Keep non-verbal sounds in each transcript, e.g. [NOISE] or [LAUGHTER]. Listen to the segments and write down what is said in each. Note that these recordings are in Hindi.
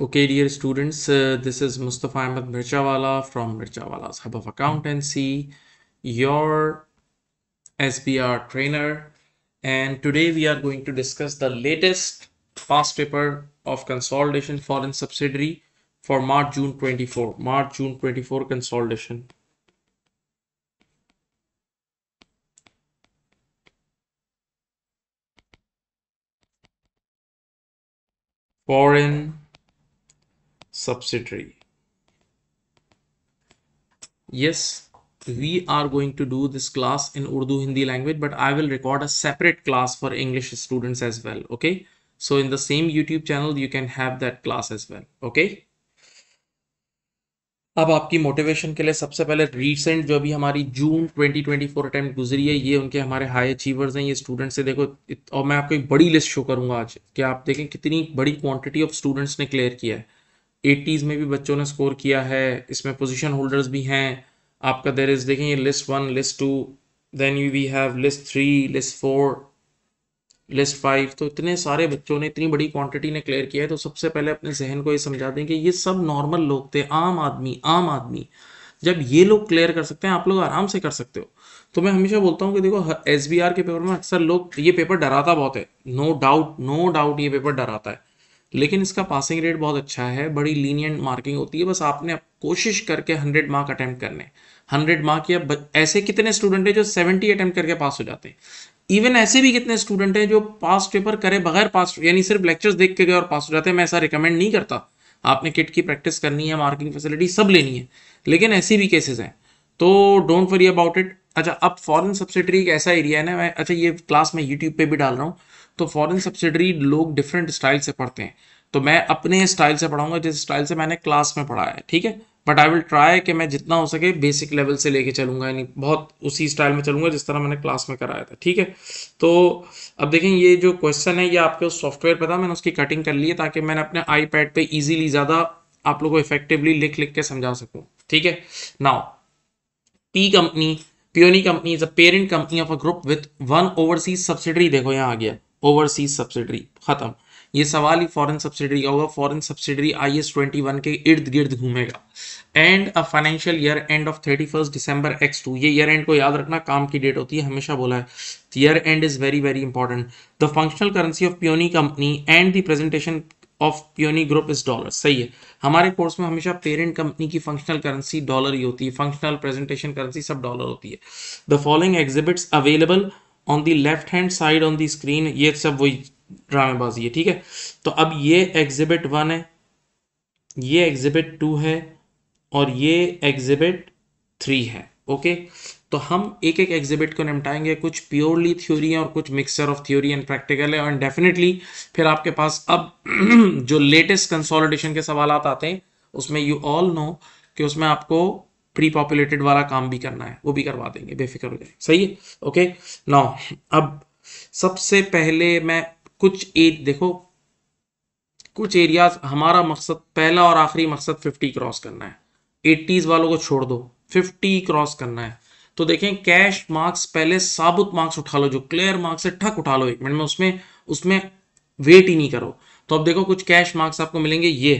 Okay, dear students, uh, this is Mustafa Ahmed Mirchawala from Mirchawala's Hub of Accountancy, your SBR trainer. And today we are going to discuss the latest past paper of consolidation foreign subsidiary for March June 24. March June 24 consolidation. Foreign subsidiary yes we are going to do this class in Urdu Hindi language but I will record a separate class for English students as well okay so in the same YouTube channel you can have that class as well okay अब आपकी मोटिवेशन के लिए सबसे पहले रीसेंट जो अभी हमारी जून 2024 अटेम्प्ट गुजरी है ये उनके हमारे हाई अचीवर्स हैं ये स्टूडेंट्स से देखो और मैं आपको एक बड़ी लिस्ट शो करूंगा आज कि आप देखें कितनी बड़ी क्वांटिटी ऑफ स्टूडेंट्स ने क्लियर किया है एटीज़ में भी बच्चों ने स्कोर किया है इसमें पोजिशन होल्डर्स भी हैं आपका देर इज़ देखेंगे list one list two then you we have list three list four list five तो इतने सारे बच्चों ने इतनी बड़ी क्वांटिटी ने क्लियर किया है तो सबसे पहले अपने जहन को ये समझा दें कि ये सब नॉर्मल लोग थे आम आदमी आम आदमी जब ये लोग क्लियर कर सकते हैं आप लोग आराम से कर सकते हो तो मैं हमेशा बोलता हूँ कि देखो एस के पेपर में अक्सर लोग ये पेपर डराता बहुत है नो डाउट नो डाउट ये पेपर डराता है लेकिन इसका पासिंग रेट बहुत अच्छा है बड़ी लीनियंट मार्किंग होती है बस आपने कोशिश करके हंड्रेड मार्क अटैम्प्ट करने हंड्रेड मार्क या ऐसे कितने स्टूडेंट हैं जो सेवेंटी अटैम्प्ट करके पास हो जाते हैं इवन ऐसे भी कितने स्टूडेंट हैं जो पास पेपर करे बगैर पास यानी सिर्फ लेक्चर्स देख के गए और पास हो जाते हैं मैं ऐसा रिकमेंड नहीं करता आपने किट की प्रैक्टिस करनी है मार्किंग फैसिलिटी सब लेनी है लेकिन ऐसे भी केसेस हैं तो डोंट वरी अबाउट इट अच्छा अब फॉरेन सब्सिडरी एक ऐसा एरिया है ना मैं अच्छा ये क्लास मैं यूट्यूब पर भी डाल रहा हूँ तो फॉरेन सब्सिडरी लोग डिफरेंट स्टाइल से पढ़ते हैं तो मैं अपने स्टाइल से पढ़ाऊंगा जिस स्टाइल से मैंने क्लास में पढ़ा है ठीक है बट आई विल ट्राई कि मैं जितना हो सके बेसिक लेवल से लेके चलूंगा यानी बहुत उसी स्टाइल में चलूंगा जिस तरह मैंने क्लास में कराया था ठीक है तो अब देखें ये जो क्वेश्चन है ये आपके उस सॉफ्टवेयर पर था मैंने उसकी कटिंग कर ली है ताकि मैंने अपने आई पैड पर ईजिली ज़्यादा आप लोग को इफेक्टिवली लिख लिख के समझा सकूँ ठीक है now P company Peony company is a parent company of a group with one overseas subsidiary देखो यहाँ आ गया ओवरसीज सब्सिडरी खत्म ये सवाल ही फॉरेन सब्सिडरी का होगा foreign subsidiary I S twenty one के इर्द गिर्द घूमेगा and a financial year end of thirty first December x two ये ईयर एंड को याद रखना काम की डेट होती है हमेशा बोला है year end is very very important the functional currency of Peony company and the presentation of Peony group is dollar सही है हमारे कोर्स में हमेशा पेरेंट कंपनी की फंक्शनल करेंसी डॉलर ही होती है फंक्शनल प्रेजेंटेशन करेंसी सब डॉलर होती है the following exhibits available on the left hand side on the screen ये सब वही ड्रामेबाजी है ठीक है तो अब ये एग्जिबिट वन है ये एग्जिबिट टू है और ये एग्जिबिट थ्री है ओके तो हम एक एक एग्जिबिट को निपटाएंगे कुछ प्योरली थ्योरी है और कुछ mixture of theory and practical है एंड डेफिनेटली फिर आपके पास अब [CLEARS THROAT] जो लेटेस्ट कंसोलिडेशन के सवाल आते हैं उसमें यू ऑल नो कि उसमें आपको प्री पॉपुलेटेड वाला काम भी करना है वो भी करवा देंगे बेफिक्र हो जाए सही है ओके नाउ अब सबसे पहले मैं कुछ एज देखो कुछ एरियाज हमारा मकसद पहला और आखिरी मकसद 50 क्रॉस करना है 80s वालों को छोड़ दो 50 क्रॉस करना है तो देखें कैश मार्क्स पहले साबुत मार्क्स उठा लो जो क्लियर मार्क्स है ठक उठा लो एक मिनट में उसमें उसमें वेट ही नहीं करो तो अब देखो कुछ कैश मार्क्स आपको मिलेंगे ये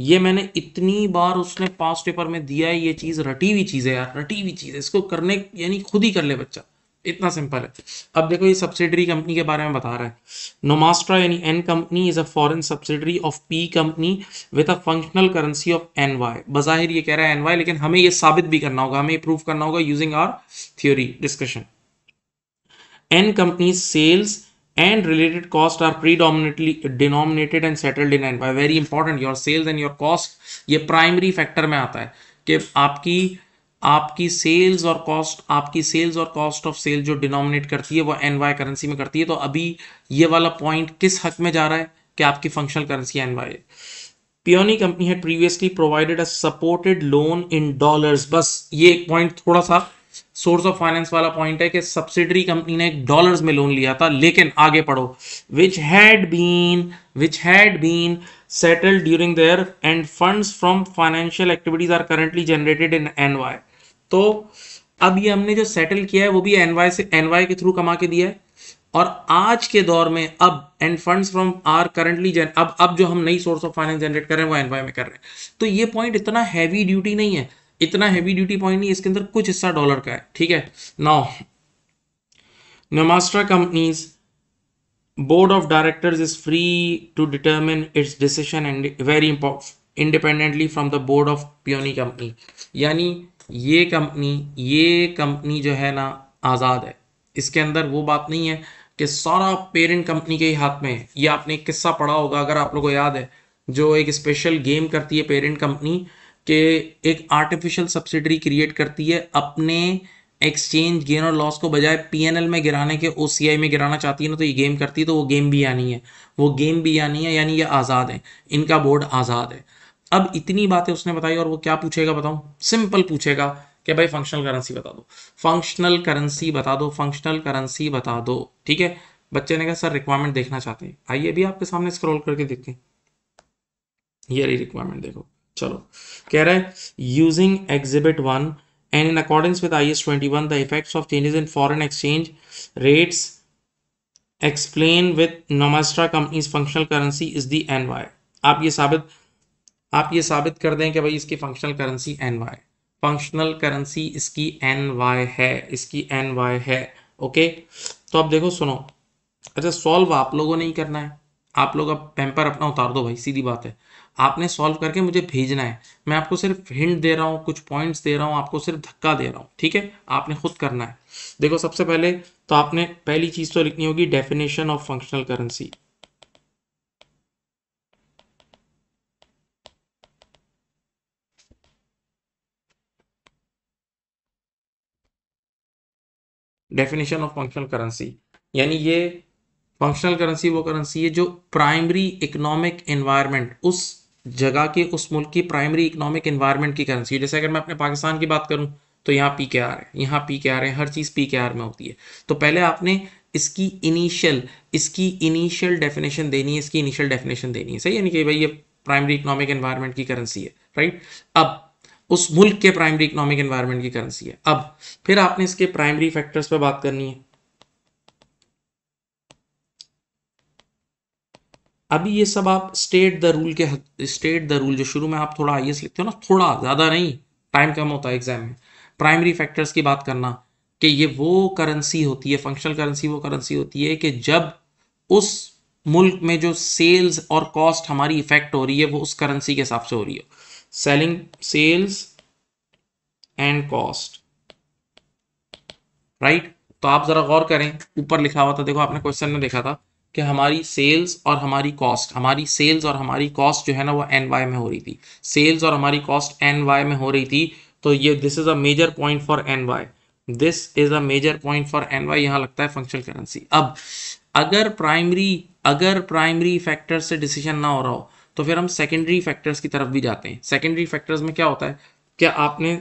ये मैंने इतनी बार उसने पास्ट पेपर में दिया है ये चीज रटी हुई चीज है यार रटी हुई चीज है इसको करने यानी खुद ही कर ले बच्चा इतना सिंपल है अब देखो ये सब्सिडरी कंपनी के बारे में बता रहा है नोमास्ट्रा यानी N company is a foreign subsidiary of P company with a functional currency of N Y बाहिर ये कह रहा है एन वाई लेकिन हमें ये साबित भी करना होगा हमें प्रूव करना होगा using our theory discussion N company sales and related costs are predominantly denominated and settled in N very important your sales and your cost ये primary factor में आता है कि आपकी आपकी सेल्स और कॉस्ट आपकी सेल्स और कॉस्ट ऑफ सेल जो डिनोमिनेट करती है वो एन वाई करेंसी में करती है तो अभी ये वाला पॉइंट किस हक में जा रहा है कि आपकी functional currency N Y Peony company है previously provided a supported loan in dollars बस ये एक पॉइंट थोड़ा सा सोर्स ऑफ फाइनेंस वाला पॉइंट है कि सब्सिडरी कंपनी ने एक डॉलर्स में लोन लिया था लेकिन आगे पढ़ो which had been which had been settled during their end funds from financial activities are currently generated in NY तो अब ये हमने जो सेटल किया है वो भी एनवाई से एनवाई के थ्रू कमा के दिया है और आज के दौर में अब and funds from are currently अब अब जो हम नई सोर्स ऑफ फाइनेंस जनरेट कर रहे हैं वो एनवाई में कर रहे हैं तो ये पॉइंट इतना हैवी ड्यूटी नहीं है इतना हैवी ड्यूटी पॉइंट नहीं इसके अंदर कुछ हिस्सा डॉलर का है ठीक है now Nomastra company's board of directors is free to determine its decision and very independently from the board of Peony company यानी ये कंपनी ये कंपनी जो है ना आज़ाद है इसके अंदर वो बात नहीं है कि सारा पेरेंट कंपनी के ही हाथ में है ये आपने एक किस्सा पढ़ा होगा अगर आप लोगों को याद है जो एक स्पेशल गेम करती है पेरेंट कंपनी कि एक आर्टिफिशियल सब्सिडरी क्रिएट करती है अपने एक्सचेंज गेन और लॉस को बजाय पीएनएल में गिराने के ओसीआई में गिराना चाहती है ना तो ये गेम करती है तो वो गेम भी आनी है वो गेम भी आनी है यानी ये आज़ाद है इनका बोर्ड आज़ाद है अब इतनी बातें उसने बताई और वो क्या पूछेगा बताऊँ सिंपल पूछेगा कि भाई फंक्शनल करेंसी बता दो फंक्शनल करेंसी बता दो फंक्शनल करेंसी बता दो ठीक है बच्चे ने कहा सर रिक्वायरमेंट देखना चाहते हैं आइए भी आपके सामने स्क्रॉल करके देखते हैं ये रिक्वायरमेंट देखो चलो कह रहा है using exhibit one and in according with I S twenty one the effects of changes in foreign exchange rates explain with Nomastra company functional currency is the N Y आप ये साबित आप ये साबित कर दें कि भाई इसकी functional currency N Y functional currency इसकी एन वाई है इसकी एन वाई है ओके तो अब देखो सुनो अच्छा सॉल्व आप लोगों ने ही करना है आप लोग अब पेम्पर अपना उतार दो भाई सीधी बात है आपने सॉल्व करके मुझे भेजना है मैं आपको सिर्फ हिंट दे रहा हूँ कुछ पॉइंट्स दे रहा हूँ आपको सिर्फ धक्का दे रहा हूँ ठीक है आपने खुद करना है देखो सबसे पहले तो आपने पहली चीज़ तो लिखनी होगी definition of functional currency definition of functional currency यानी ये फंक्शनल करेंसी वो करेंसी है जो प्राइमरी इकोनॉमिक एनवायरनमेंट उस जगह की उस मुल्क की प्राइमरी इकोनॉमिक इन्वायरमेंट की करेंसी जैसे अगर मैं अपने पाकिस्तान की बात करूँ तो यहाँ पी के आर है यहाँ पी के आर है हर चीज़ पी के आर में होती है तो पहले आपने इसकी इनिशियल इसकी इनिशियल डेफिनेशन देनी है इसकी इनिशियल डेफिनेशन देनी है सही यानी कि भाई ये प्राइमरी इकोनॉमिक इन्वायरमेंट की करेंसी है राइट अब उस मुल्क के प्राइमरी इकोनॉमिक इन्वायरमेंट की करेंसी है अब फिर आपने इसके प्राइमरी फैक्टर्स पर बात करनी है अभी ये सब आप स्टेट द रूल के स्टेट द रूल जो शुरू में आप थोड़ा आई लिखते हो ना थोड़ा ज़्यादा नहीं टाइम कम होता है एग्जाम में प्राइमरी फैक्टर्स की बात करना कि ये वो करेंसी होती है फंक्शनल करेंसी वो करेंसी होती है कि जब उस मुल्क में जो सेल्स और कॉस्ट हमारी इफेक्ट हो रही है वो उस करेंसी के हिसाब से हो रही हो selling sales and cost right तो आप ज़रा गौर करें ऊपर लिखा हुआ था देखो आपने क्वेश्चन में देखा था कि हमारी सेल्स और हमारी कॉस्ट हमारी सेल्स और हमारी कॉस्ट जो है ना वो एन वाई में हो रही थी सेल्स और हमारी कॉस्ट एन वाई में हो रही थी तो ये this is a major point for N Y this is a major point for N Y यहाँ लगता है फंक्शनल करेंसी अब अगर प्राइमरी अगर प्राइमरी फैक्टर से डिसीजन ना हो रहा हो तो फिर हम सेकेंडरी फैक्टर्स की तरफ भी जाते हैं सेकेंडरी फैक्टर्स में क्या होता है क्या आपने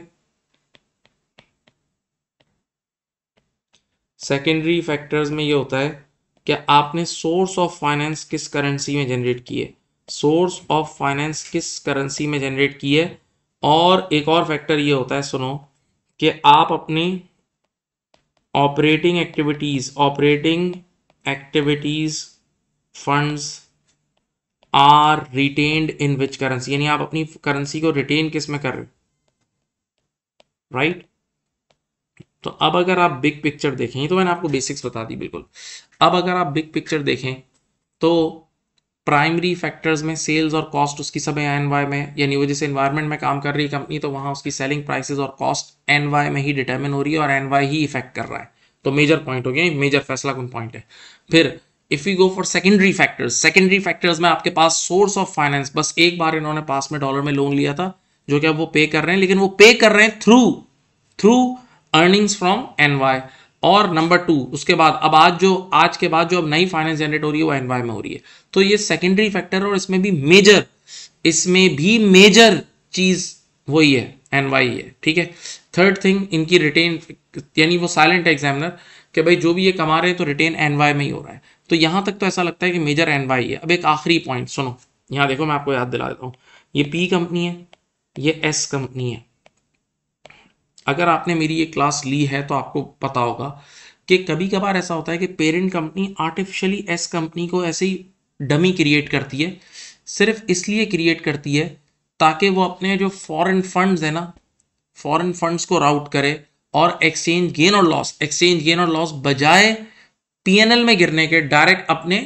सेकेंडरी फैक्टर्स में ये होता है क्या आपने सोर्स ऑफ फाइनेंस किस करेंसी में जनरेट की है सोर्स ऑफ फाइनेंस किस करेंसी में जनरेट की है और एक और फैक्टर ये होता है सुनो कि आप अपनी operating activities operating activities funds are retained in which currency यानी आप अपनी करेंसी को रिटेन किस में कर रहे हो राइट right? तो अब अगर आप बिग पिक्चर देखें तो मैंने आपको बेसिक्स बता दी बिल्कुल अब अगर आप बिग पिक्चर देखें तो प्राइमरी फैक्टर्स में सेल्स और कॉस्ट उसकी सब एन वाई में यानी वो जैसे इन्वायरमेंट में काम कर रही है कंपनी तो वहाँ उसकी सेलिंग प्राइसेस और कॉस्ट एन वाई में ही डिटर्मिन हो रही है और एन वाई ही इफेक्ट कर रहा है तो मेजर पॉइंट हो गया मेजर फैसला कौन पॉइंट है फिर if you go for secondary factors secondary factors में आपके पास सोर्स ऑफ फाइनेंस बस एक बार इन्होंने पास में डॉलर में लोन लिया था जो कि अब वो पे कर रहे हैं लेकिन वो पे कर रहे हैं through through earnings from N Y और नंबर टू उसके बाद अब आज जो आज के बाद जो अब नई फाइनेंस जनरेट हो रही है वो एन वाई में हो रही है तो ये सेकेंडरी फैक्टर और इसमें भी मेजर इसमें भी मेजर चीज वही है एन वाई है ठीक है थर्ड थिंग इनकी रिटेन यानी वो साइलेंट एग्जामिनर कि भाई जो भी ये कमा रहे हैं तो रिटेन एन वाई में ही हो रहा है तो यहाँ तक तो ऐसा लगता है कि मेजर एन वाई है अब एक आखिरी पॉइंट सुनो यहाँ देखो मैं आपको याद दिला देता हूँ ये पी कंपनी है ये एस कंपनी है अगर आपने मेरी ये क्लास ली है तो आपको पता होगा कि कभी कभार ऐसा होता है कि parent company artificially S company को ऐसे ही डमी क्रिएट करती है सिर्फ इसलिए क्रिएट करती है ताकि वो अपने जो फॉरेन फंड्स है ना फॉरेन फंड्स को राउट करे और एक्सचेंज गेन और लॉस एक्सचेंज गेन और लॉस बजाय पीएनएल में गिरने के डायरेक्ट अपने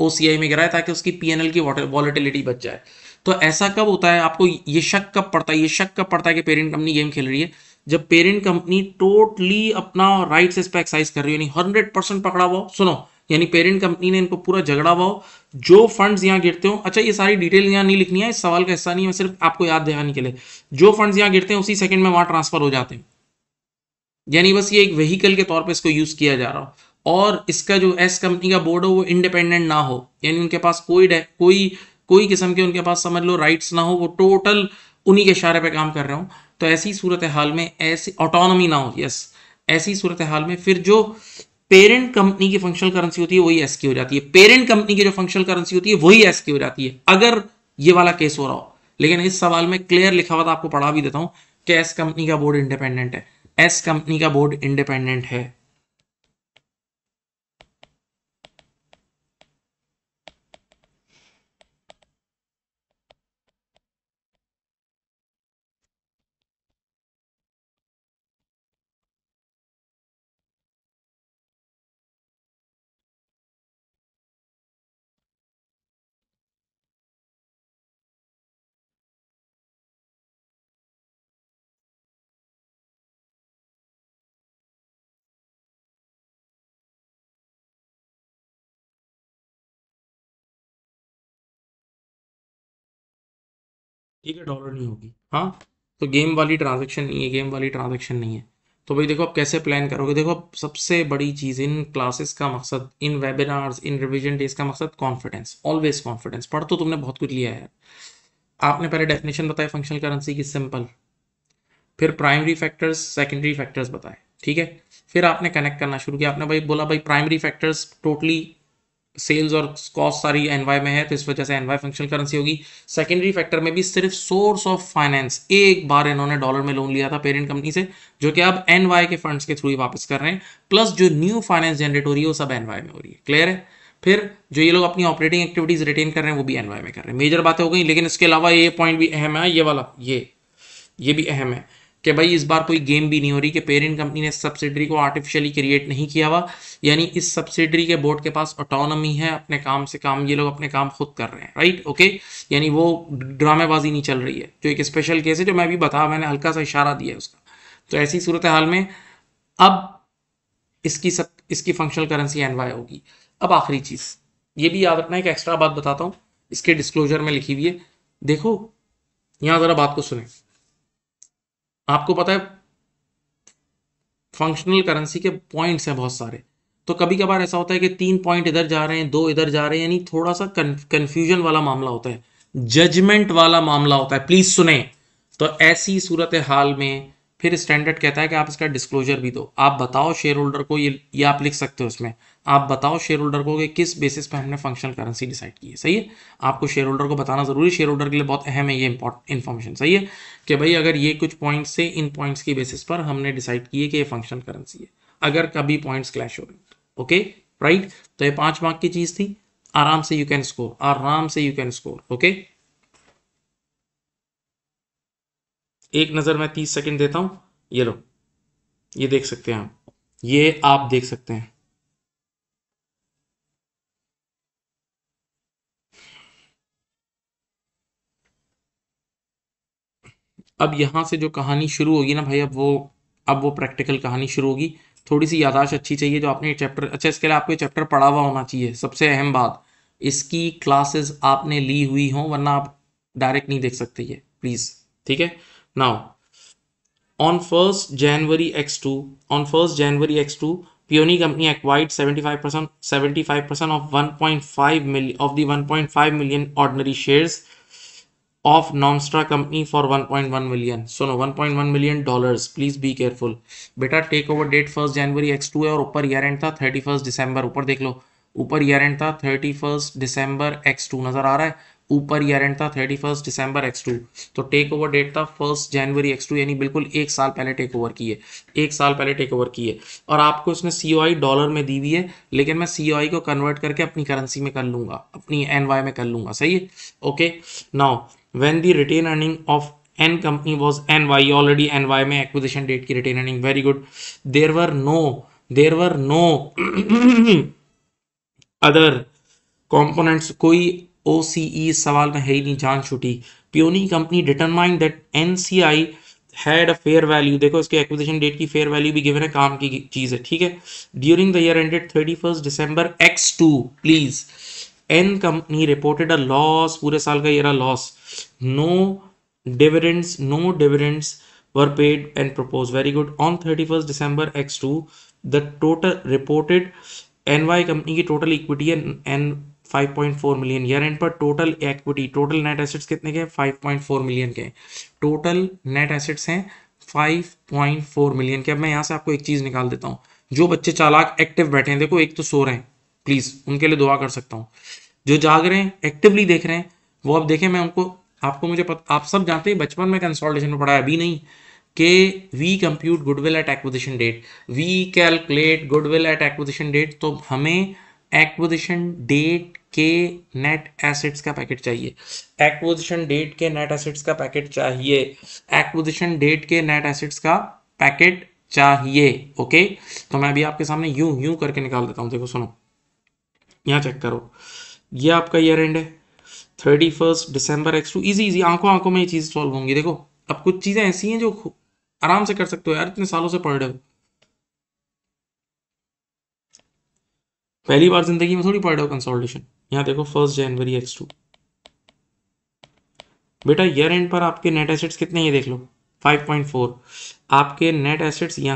ओसीआई में गिराए ताकि उसकी पीएनएल की वॉलिटिलिटी बच जाए तो ऐसा कब होता है आपको ये शक कब पड़ता है ये शक कब पड़ता है कि पेरेंट कंपनी गेम खेल रही है जब पेरेंट कंपनी टोटली अपना राइट इस पर एक्साइज कर रही है हंड्रेड परसेंट पकड़ा हुआ सुनो यानी पेरेंट कंपनी ने इनको पूरा झगड़ा हुआ जो फंड्स यहाँ गिरते हो अच्छा ये सारी डिटेल यहाँ नहीं लिखनी है इस सवाल का हिस्सा नहीं है सिर्फ आपको याद दिलाने के लिए जो फंड्स यहाँ गिरते हैं उसी सेकंड में वहां ट्रांसफर हो जाते हैं यानी बस ये एक व्हीकल के तौर पर इसको यूज किया जा रहा हो और इसका जो एस कंपनी का बोर्ड हो वो इंडिपेंडेंट ना हो यानी उनके पास कोई कोई कोई किस्म के उनके पास समझ लो राइट्स ना हो वो टोटल उन्हीं के इशारे पे काम कर रहे हो तो ऐसी सूरत हाल में ऐसी ऑटोनॉमी ना हो यस ऐसी सूरत हाल में फिर जो पेरेंट कंपनी की फंक्शनल करेंसी होती है वही एस की हो जाती है पेरेंट कंपनी की जो फंक्शनल करेंसी होती है वही एस की हो जाती है अगर ये वाला केस हो रहा हो लेकिन इस सवाल में क्लियर लिखा हुआ था आपको पढ़ा भी देता हूं कि एस कंपनी का बोर्ड इंडिपेंडेंट है एस कंपनी का बोर्ड इंडिपेंडेंट है ठीक है डॉलर नहीं होगी हाँ तो गेम वाली ट्रांजेक्शन नहीं है गेम वाली ट्रांजेक्शन नहीं है तो भाई देखो आप कैसे प्लान करोगे देखो आप सबसे बड़ी चीज़ इन क्लासेस का मकसद इन वेबिनार्स इन रिविजन डेज का मकसद कॉन्फिडेंस ऑलवेज कॉन्फिडेंस पढ़ तो तुमने बहुत कुछ लिया है आपने पहले डेफिनेशन बताया फंक्शनल करेंसी की सिंपल फिर प्राइमरी फैक्टर्स सेकेंडरी फैक्टर्स बताए ठीक है फिर आपने कनेक्ट करना शुरू किया आपने भाई बोला भाई प्राइमरी फैक्टर्स टोटली सेल्स और कॉस्ट सारी एनवाई में है तो इस वजह से एनवाई फंक्शनल करेंसी होगी सेकेंडरी फैक्टर में भी सिर्फ सोर्स ऑफ फाइनेंस एक बार इन्होंने डॉलर में लोन लिया था पेरेंट कंपनी से जो कि अब एनवाई के फंड्स के थ्रू ही वापस कर रहे हैं प्लस जो न्यू फाइनेंस जनरेट हो रही है वो सब एनवाई में हो रही है क्लियर है फिर जो ये लोग अपनी ऑपरेटिंग एक्टिविटीज रिटेन कर रहे हैं वो भी एनवाई में कर रहे हैं मेजर बातें हो गई लेकिन इसके अलावा ये पॉइंट भी अहम है ये वाला ये ये भी अहम है कि भाई इस बार कोई गेम भी नहीं हो रही कि पेरेंट कंपनी ने सब्सिडरी को आर्टिफिशियली क्रिएट नहीं किया हुआ यानी इस सब्सिडरी के बोर्ड के पास ऑटोनमी है अपने काम से काम ये लोग अपने काम खुद कर रहे हैं राइट ओके यानी वो ड्रामेबाजी नहीं चल रही है जो एक स्पेशल केस है जो मैं भी बता मैंने हल्का सा इशारा दिया उसका तो ऐसी सूरत हाल में अब इसकी सब इसकी फंक्शनल करेंसी एन होगी अब आखिरी चीज़ ये भी याद रखना एक एक्स्ट्रा बात बताता हूँ इसके डिस्क्लोजर में लिखी हुई है देखो यहाँ ज़रा बात को सुने आपको पता है फंक्शनल करेंसी के पॉइंट्स हैं बहुत सारे तो कभी कभार ऐसा होता है कि तीन पॉइंट इधर जा रहे हैं दो इधर जा रहे हैं यानी थोड़ा सा कंफ्यूजन वाला मामला होता है जजमेंट वाला मामला होता है प्लीज सुने तो ऐसी सूरत हाल में फिर स्टैंडर्ड कहता है कि आप इसका डिस्क्लोजर भी दो आप बताओ शेयर होल्डर को ये ये आप लिख सकते हो उसमें आप बताओ शेयर होल्डर को कि किस बेसिस पे हमने फंक्शनल करेंसी डिसाइड की है सही है आपको शेयर होल्डर को बताना जरूरी शेयर होल्डर के लिए बहुत अहम है ये इन्फॉर्मेशन सही है कि भाई अगर ये कुछ पॉइंट्स से इन पॉइंट्स की बेसिस पर हमने डिसाइड किए कि ये फंक्शनल करेंसी है अगर कभी पॉइंट्स क्लैश हो रहे ओके राइट तो ये पांच मार्क की चीज थी आराम से यू कैन स्कोर आराम से यू कैन स्कोर ओके एक नजर मैं तीस सेकेंड देता हूं ये लो ये देख सकते हैं आप ये आप देख सकते हैं अब यहाँ से जो कहानी शुरू होगी ना भाई अब वो अब वो प्रैक्टिकल कहानी शुरू होगी थोड़ी सी यादाश्त अच्छी चाहिए जो आपने चैप्टर अच्छा इसके लिए आपको चैप्टर पढ़ा हुआ होना चाहिए सबसे अहम बात इसकी क्लासेस आपने ली हुई हो वरना आप डायरेक्ट नहीं देख सकते ये प्लीज़ ठीक है now on 1st January X2 on 1st January X2 Peony company acquired 75% 75% of 1.5 million of the 1.5 million ordinary shares of Nomstra company for 1.1 million. One point 1.1 million dollar please be careful बेटा take over date first January x two है और ऊपर ईयर एंड था थर्टी फर्स्ट दिसंबर ऊपर देख लो ऊपर ईयर एंड था thirty first December x two नजर आ रहा है ऊपर ईयर एंड था thirty first December x two तो टेक ओवर डेट था फर्स्ट जनवरी एक्स टू यानी बिल्कुल एक साल पहले टेक ओवर की है एक साल पहले टेक ओवर की है और आपको इसने सी डॉलर में दी हुई है लेकिन मैं सी को कन्वर्ट करके अपनी करेंसी में कर लूंगा अपनी एन में कर लूंगा सही है okay now when the retained earning of N company was NY already NY में acquisition date की retained earning very good there were no there were no other components कोई OCE सवाल में है ही नहीं जान छुटी Peony company determine that NCI had a fair value देखो इसके एक्विजिशन डेट की फेयर वैल्यू भी गिवन है काम की चीज है ठीक है during the year ended thirty first December x two please N company reported a loss पूरे साल का ये रहा loss no dividends no dividends were paid and propose very good on thirty first December x two the total reported N Y company की टोटल इक्विटी है एन 5.4 मिलियन ईयर एंड पर total equity total net assets कितने के 5.4 मिलियन के टोटल नेट एसेट्स हैं 5.4 मिलियन के अब मैं यहाँ से आपको एक चीज़ निकाल देता हूँ जो बच्चे चालाक एक्टिव बैठे हैं देखो एक तो सो रहे हैं प्लीज़ उनके लिए दुआ कर सकता हूँ जो जाग रहे हैं एक्टिवली देख रहे हैं वो अब देखें मैं उनको आपको मुझे पत, आप सब जानते हैं बचपन में कंसोलिडेशन में पढ़ाया अभी नहीं के we compute goodwill at acquisition date we calculate goodwill at acquisition date तो हमें एक्विजिशन डेट के नेट एसेट्स का पैकेट चाहिए एक्विजिशन डेट के नेट एसेट्स का पैकेट चाहिए एक्विजिशन डेट के नेट एसेट्स का पैकेट चाहिए ओके तो मैं अभी आपके सामने यू यू करके निकाल देता हूं देखो सुनो यहां चेक करो ये आपका ईयर एंड है thirty first December x two easy easy आंखों आंखों में ये चीज़ सॉल्व होंगी देखो अब कुछ चीज़ें ऐसी हैं जो आराम से कर सकते हो यार इतने सालों से पढ़ रहे हो पहली बार जिंदगी में थोड़ी पढ़ रहे हो कंसोल्टेशन यहां देखो फर्स्ट जनवरी एक्स टू बेटा ईयर एंड पर आपके नेट एसेट्स कितने ये देख लो 5.4 आपके नेट एसेट्स फिफ्टी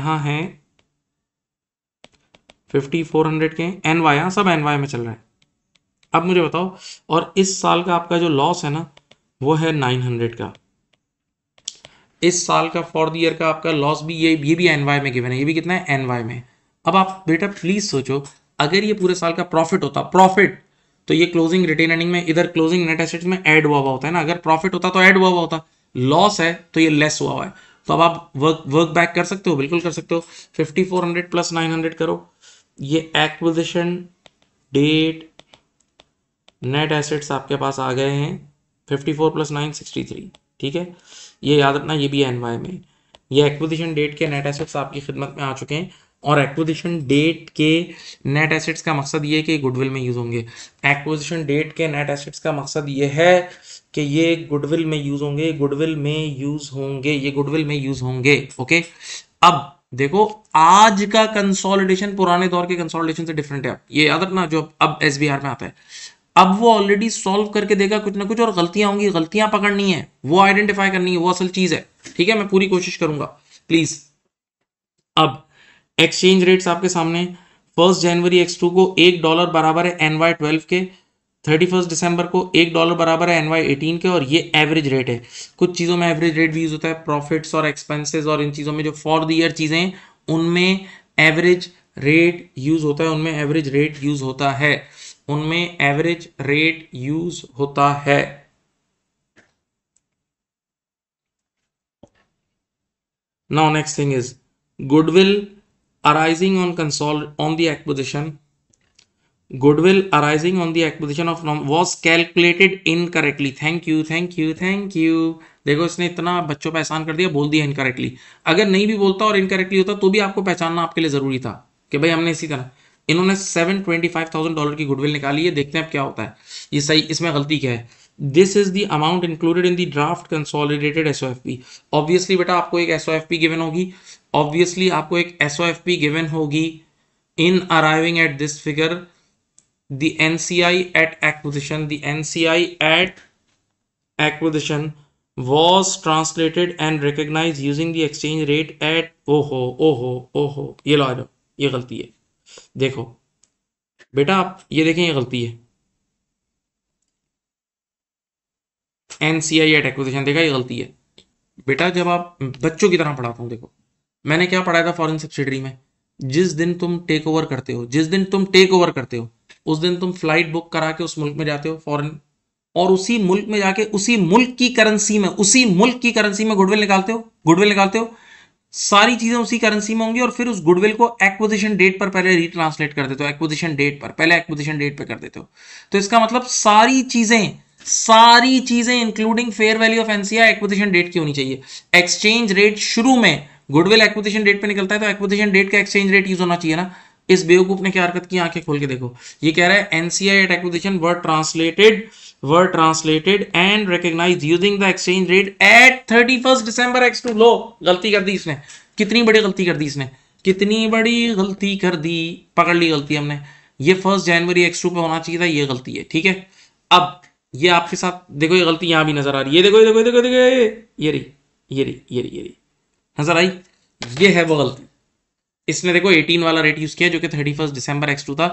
हैं 5400 के एन हाँ, सब एनवाई में चल रहा है अब मुझे बताओ और इस साल का आपका जो लॉस है ना वो है नाइन हंड्रेड का इस साल का फॉर द ईयर का आपका लॉस भी ये ये भी एनवाई में गिवन है ये भी कितना है एनवाई में अब आप बेटा प्लीज सोचो अगर ये पूरे साल का प्रॉफिट होता प्रॉफिट तो ये क्लोजिंग रिटेन अर्निंग में इधर क्लोजिंग नेट एसेट्स में ऐड हुआ हुआ होता है ना अगर प्रॉफिट होता तो ऐड हुआ हुआ होता लॉस है तो ये लेस हुआ हुआ है तो अब आप वर्क वर्क बैक कर सकते हो बिल्कुल कर सकते हो 5400 प्लस 900 करो ये एक्विजिशन डेट नेट एसेट्स आपके पास आ गए हैं 54 प्लस नाइन सिक्सटी थ्री ठीक है ये याद रखना ये भी है वाई में ये एक्विजिशन डेट के नेट एसेट्स आपकी खिदमत में आ चुके हैं और एक्विजिशन डेट के नेट एसेट्स का मकसद ये कि गुडविल में यूज़ होंगे एक्विजिशन डेट के नेट एसेट्स का मकसद ये है कि ये गुडविल में यूज़ होंगे गुडविल में यूज़ होंगे ये गुडविल में यूज़ होंगे ओके अब देखो आज का कंसोलिडेशन पुराने दौर के कंसोलिडेशन से डिफरेंट है ये याद रखना जो अब एस में आता है अब वो ऑलरेडी सॉल्व करके देगा कुछ ना कुछ और गलतियां होंगी गलतियां पकड़नी है वो आइडेंटिफाई करनी है वो असल चीज है ठीक है मैं पूरी कोशिश करूंगा प्लीज अब एक्सचेंज रेट्स आपके सामने फर्स्ट जनवरी एक्स टू को एक डॉलर बराबर है एन वाई ट्वेल्व के थर्टी फर्स्ट दिसंबर को एक डॉलर बराबर है एन वाई एटीन के और ये एवरेज रेट है कुछ चीज़ों में एवरेज रेट भी यूज़ होता है प्रॉफिट्स और एक्सपेंसेस और इन चीज़ों में जो फॉर द ईयर चीज़ें उनमें एवरेज रेट यूज़ होता है उनमें एवरेज रेट यूज़ होता है उनमें एवरेज रेट यूज होता है now next thing is goodwill arising on consol on the acquisition goodwill arising on the acquisition of Nom was calculated incorrectly thank you thank you thank you देखो इसने इतना बच्चों पहचान कर दिया बोल दिया इनकरेक्टली अगर नहीं भी बोलता और इनकरेक्टली होता तो भी आपको पहचानना आपके लिए जरूरी था कि भाई हमने इसी तरह इन्होंने seven twenty five thousand dollar की गुडविल निकाली है देखते हैं अब क्या होता है ये सही इसमें गलती क्या है this is the amount included in the draft consolidated S O F P obviously बेटा आपको एक S O F P given होगी ऑब्वियसली आपको एक S O F P given होगी in arriving at this figure the N C I at acquisition the N C I at acquisition was translated and recognized using the exchange rate at ओहो ओहो ओहो ये लो आ जाओ ये गलती है देखो बेटा आप ये देखें ये गलती है N C I at acquisition देखा ये गलती है बेटा जब आप बच्चों की तरह पढ़ाता हूँ देखो मैंने क्या पढ़ाया था फॉरेन सब्सिडरी में जिस दिन तुम टेक ओवर करते हो जिस दिन तुम टेक ओवर करते हो उस दिन तुम फ्लाइट बुक करा के उस मुल्क में जाते हो फॉरेन और उसी मुल्क में जाके उसी मुल्क की करेंसी में उसी मुल्क की करेंसी में गुडविल निकालते हो गुडविल निकालते हो सारी चीजें उसी करेंसी में होंगी और फिर उस गुडविल को एक्विजिशन डेट पर पहले रिट्रांसलेट कर देते हो एक्विजिशन डेट पर पहले एक्विजिशन डेट पर कर देते हो तो इसका मतलब सारी चीजें सारी चीजें including fair value of NCR acquisition date की होनी चाहिए एक्सचेंज रेट शुरू में गुडविल एक्विजिशन डेट पर निकलता है तो एक्विजिशन डेट का एक्सचेंज रेट यूज होना चाहिए ना इस बेवकूफ ने क्या हरकत की आंखें खोल के देखो ये कह रहा है NCI at acquisition were translated were translated and recognized using the exchange rate at 31st December x2 लो गलती कर दी इसने कितनी बड़ी गलती कर दी इसने कितनी बड़ी गलती कर दी पकड़ ली गलती हमने ये फर्स्ट जनवरी एक्स टू पे होना चाहिए था ये गलती है ठीक है अब ये आपके साथ देखो ये गलती यहाँ भी नजर आ रही है देखो देखो देखो देखो ये ये ये ये ये नजर आई ये है वो गलती इसने देखो 18 वाला रेट यूज किया जो कि thirty first December x two था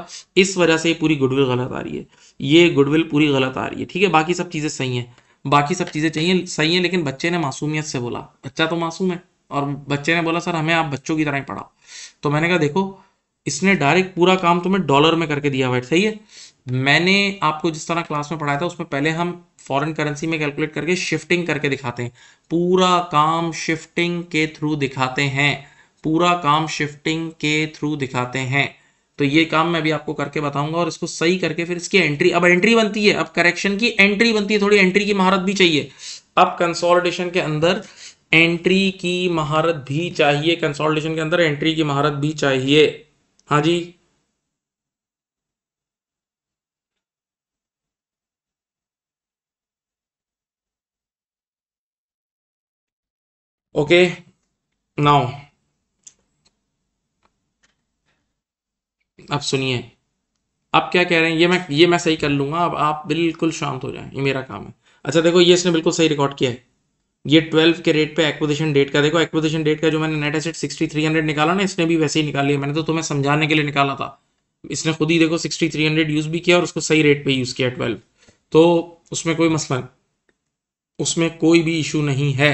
इस वजह से ये पूरी गुडविल गलत आ रही है ये गुडविल पूरी गलत आ रही है ठीक है बाकी सब चीज़ें सही हैं बाकी सब चीज़ें चाहिए सही है लेकिन बच्चे ने मासूमियत से बोला बच्चा तो मासूम है और बच्चे ने बोला सर हमें आप बच्चों की तरह ही पढ़ाओ तो मैंने कहा देखो इसने डायरेक्ट पूरा काम तुम्हें डॉलर में करके दिया हुआ सही है मैंने आपको जिस तरह क्लास में पढ़ाया था उसमें पहले हम फॉरेन करेंसी में कैलकुलेट करके शिफ्टिंग करके दिखाते हैं पूरा काम शिफ्टिंग के थ्रू दिखाते हैं पूरा काम शिफ्टिंग के थ्रू दिखाते हैं तो ये काम मैं भी आपको करके बताऊंगा और इसको सही करके फिर इसकी एंट्री अब एंट्री बनती है अब करेक्शन की एंट्री बनती है थोड़ी एंट्री की महारत भी चाहिए अब कंसोलिडेशन के अंदर एंट्री की महारत भी चाहिए कंसोलिडेशन के अंदर एंट्री की महारत भी चाहिए हाँ जी ओके नाउ अब सुनिए आप क्या कह रहे हैं ये मैं ये मैं सही कर लूंगा अब आप बिल्कुल शांत हो जाए ये मेरा काम है अच्छा देखो ये इसने बिल्कुल सही रिकॉर्ड किया है ये ट्वेल्व के रेट पे एक्विजिशन डेट का देखो एक्विजिशन डेट का जो मैंने net asset sixty three hundred निकाला ना इसने भी वैसे ही निकाल लिया मैंने तो तुम्हें समझाने के लिए निकाला था इसने खुद ही देखो सिक्सटी थ्री हंड्रेड यूज़ भी किया और उसको सही रेट पे यूज़ किया ट्वेल्व तो उसमें कोई मसला उसमें कोई भी इशू नहीं है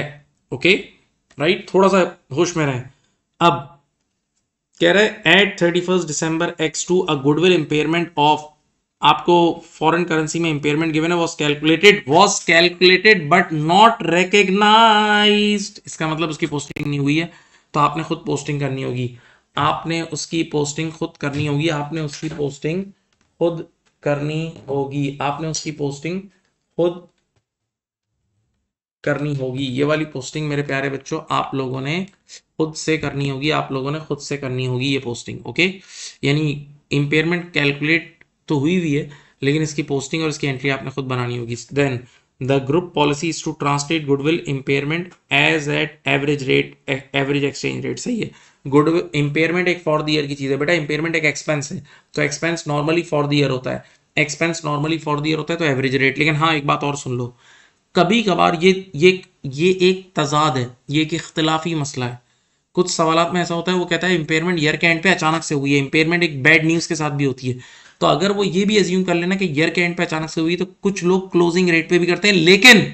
ओके राइट थोड़ा सा होश में रहें अब कह रहा है at thirty first December x two a goodwill impairment of आपको फॉरेन करेंसी में इंपेयरमेंट गिवन है was calculated was calculated but not recognise इसका मतलब उसकी पोस्टिंग नहीं हुई है तो आपने खुद पोस्टिंग करनी होगी आपने उसकी पोस्टिंग खुद करनी होगी आपने उसकी पोस्टिंग खुद करनी होगी आपने उसकी पोस्टिंग खुद करनी होगी ये वाली पोस्टिंग मेरे प्यारे बच्चों आप लोगों ने खुद से करनी होगी आप लोगों ने खुद से करनी होगी ये पोस्टिंग ओके यानी इम्पेयरमेंट कैलकुलेट तो हुई हुई है लेकिन इसकी पोस्टिंग और इसकी एंट्री आपने खुद बनानी होगी then the group policy is to translate goodwill impairment as at average rate average exchange rate सही है गुड इंपेयरमेंट एक फॉर द ईयर की चीज़ है बेटा इंपेयरमेंट एक एक्सपेंस है तो expense normally for the year होता है expense normally for the year होता है तो एवरेज रेट लेकिन हाँ एक बात और सुन लो कभी कभार ये ये ये एक तजाद है ये एक इख्तलाफी मसला है कुछ सवाल में ऐसा होता है वो कहता है इम्पेयरमेंट ईयर के एंड पे अचानक से हुई है इम्पेयरमेंट एक बैड न्यूज़ के साथ भी होती है तो अगर वो ये भी एज्यूम कर लेना कि ईयर के एंड पे अचानक से हुई तो कुछ लोग क्लोजिंग रेट पे भी करते हैं लेकिन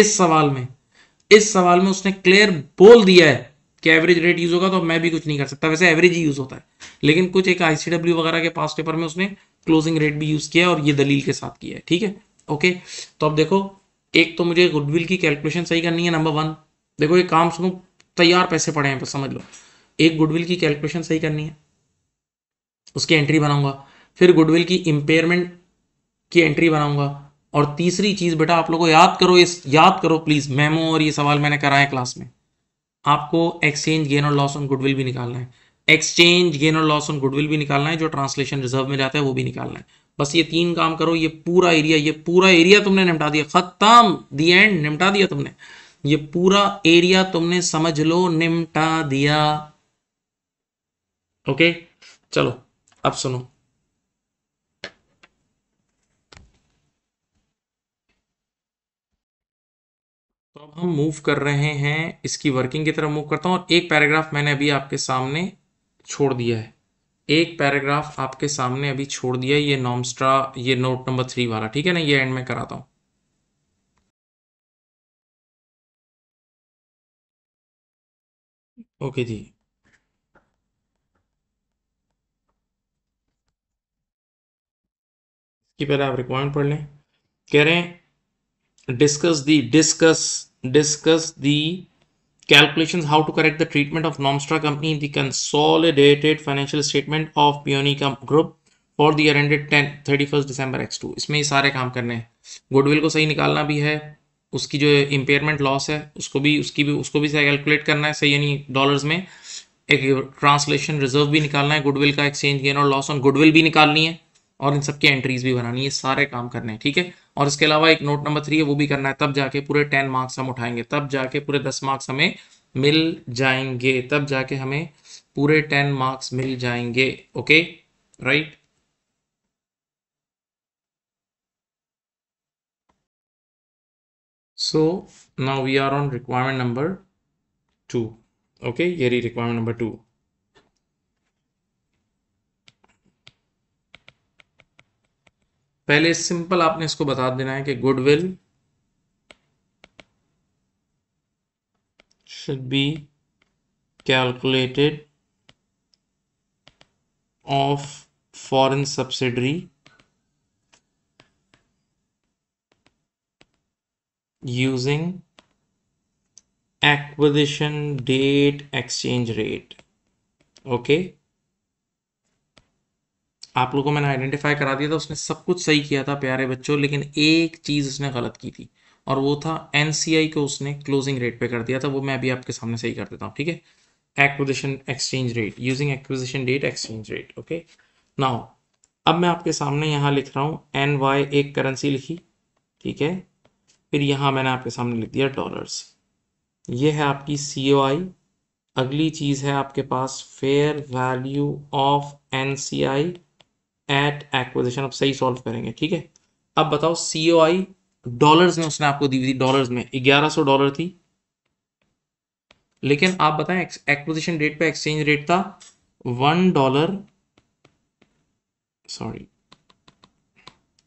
इस सवाल में इस सवाल में उसने क्लियर बोल दिया है कि एवरेज रेट यूज होगा तो मैं भी कुछ नहीं कर सकता वैसे एवरेज ही यूज होता है लेकिन कुछ एक आईसीडब्ल्यू वगैरह के पास पेपर में उसने क्लोजिंग रेट भी यूज किया और ये दलील के साथ किया है ठीक है ओके तो अब देखो एक तो मुझे गुडविल की कैलकुलेशन सही करनी है नंबर वन देखो ये काम सुनो तैयार पैसे पड़े हैं समझ लो एक गुडविल की कैलकुलेशन सही करनी है उसकी एंट्री बनाऊंगा फिर गुडविल की इम्पेयरमेंट की एंट्री बनाऊंगा और तीसरी चीज बेटा आप लोगों को याद करो इस याद करो प्लीज मेमो और ये सवाल मैंने कराया क्लास में आपको एक्सचेंज गेन और लॉस ऑन गुडविल भी निकालना है एक्सचेंज गेन और लॉस ऑन गुडविल भी निकालना है जो ट्रांसलेशन रिजर्व में जाता है वो भी निकालना है बस ये तीन काम करो ये पूरा एरिया ये पूरा एरिया तुमने निपटा दिया खत्म दी एंड निपटा दिया तुमने ये पूरा एरिया तुमने समझ लो निपटा दिया ओके चलो अब सुनो तो अब हम मूव कर रहे हैं इसकी वर्किंग की तरफ मूव करता हूं और एक पैराग्राफ मैंने अभी आपके सामने छोड़ दिया है एक पैराग्राफ आपके सामने अभी छोड़ दिया ये नॉमस्ट्रा ये नोट नंबर थ्री वाला ठीक है ना ये एंड में कराता हूं ओके जी इसकी पहले आप रिक्वायरमेंट पढ़ लें कह रहे हैं discuss the discuss discuss the calculations how to correct the treatment of Nomstra company in the consolidated financial statement of Peony Group for the year ended ten thirty first December x two इसमें ये सारे काम करने हैं गुडविल को सही निकालना भी है उसकी जो इम्पेयरमेंट लॉस है उसको भी उसकी भी उसको भी कैलकुलेट करना है सही यानी डॉलर्स में एक ट्रांसलेशन रिजर्व भी निकालना है गुडविल का एक्सचेंज गेन और लॉस ऑन गुडविल भी निकालनी है और इन सबकी एंट्रीज भी बनानी है सारे काम करने हैं ठीक है और इसके अलावा एक नोट नंबर थ्री है वो भी करना है तब जाके पूरे टेन मार्क्स हम उठाएंगे तब जाके पूरे दस मार्क्स हमें मिल जाएंगे तब जाके हमें पूरे टेन मार्क्स मिल जाएंगे okay right so now we are on requirement number two okay ये रिक्वायरमेंट नंबर टू पहले सिंपल आपने इसको बता देना है कि goodwill should be calculated of foreign subsidiary using acquisition date exchange rate okay आप लोगों को मैंने आइडेंटिफाई करा दिया था उसने सब कुछ सही किया था प्यारे बच्चों लेकिन एक चीज़ उसने गलत की थी और वो था एन को उसने क्लोजिंग रेट पे कर दिया था वो मैं अभी आपके सामने सही कर देता हूँ ठीक है acquisition exchange rate using acquisition date exchange rate okay now अब मैं आपके सामने यहाँ लिख रहा हूँ एन वाई एक करेंसी लिखी ठीक है फिर यहाँ मैंने आपके सामने लिख दिया डॉलर्स ये है आपकी सी ओ आई अगली चीज़ है आपके पास fair value of N C I at acquisition आप सही सॉल्व करेंगे ठीक है अब बताओ सीओ आई डॉलर्स में उसने आपको दी हुई थी डॉलर में ग्यारह सौ डॉलर थी लेकिन आप बताएं एक्विजिशन डेट पे एक्सचेंज रेट था one dollar sorry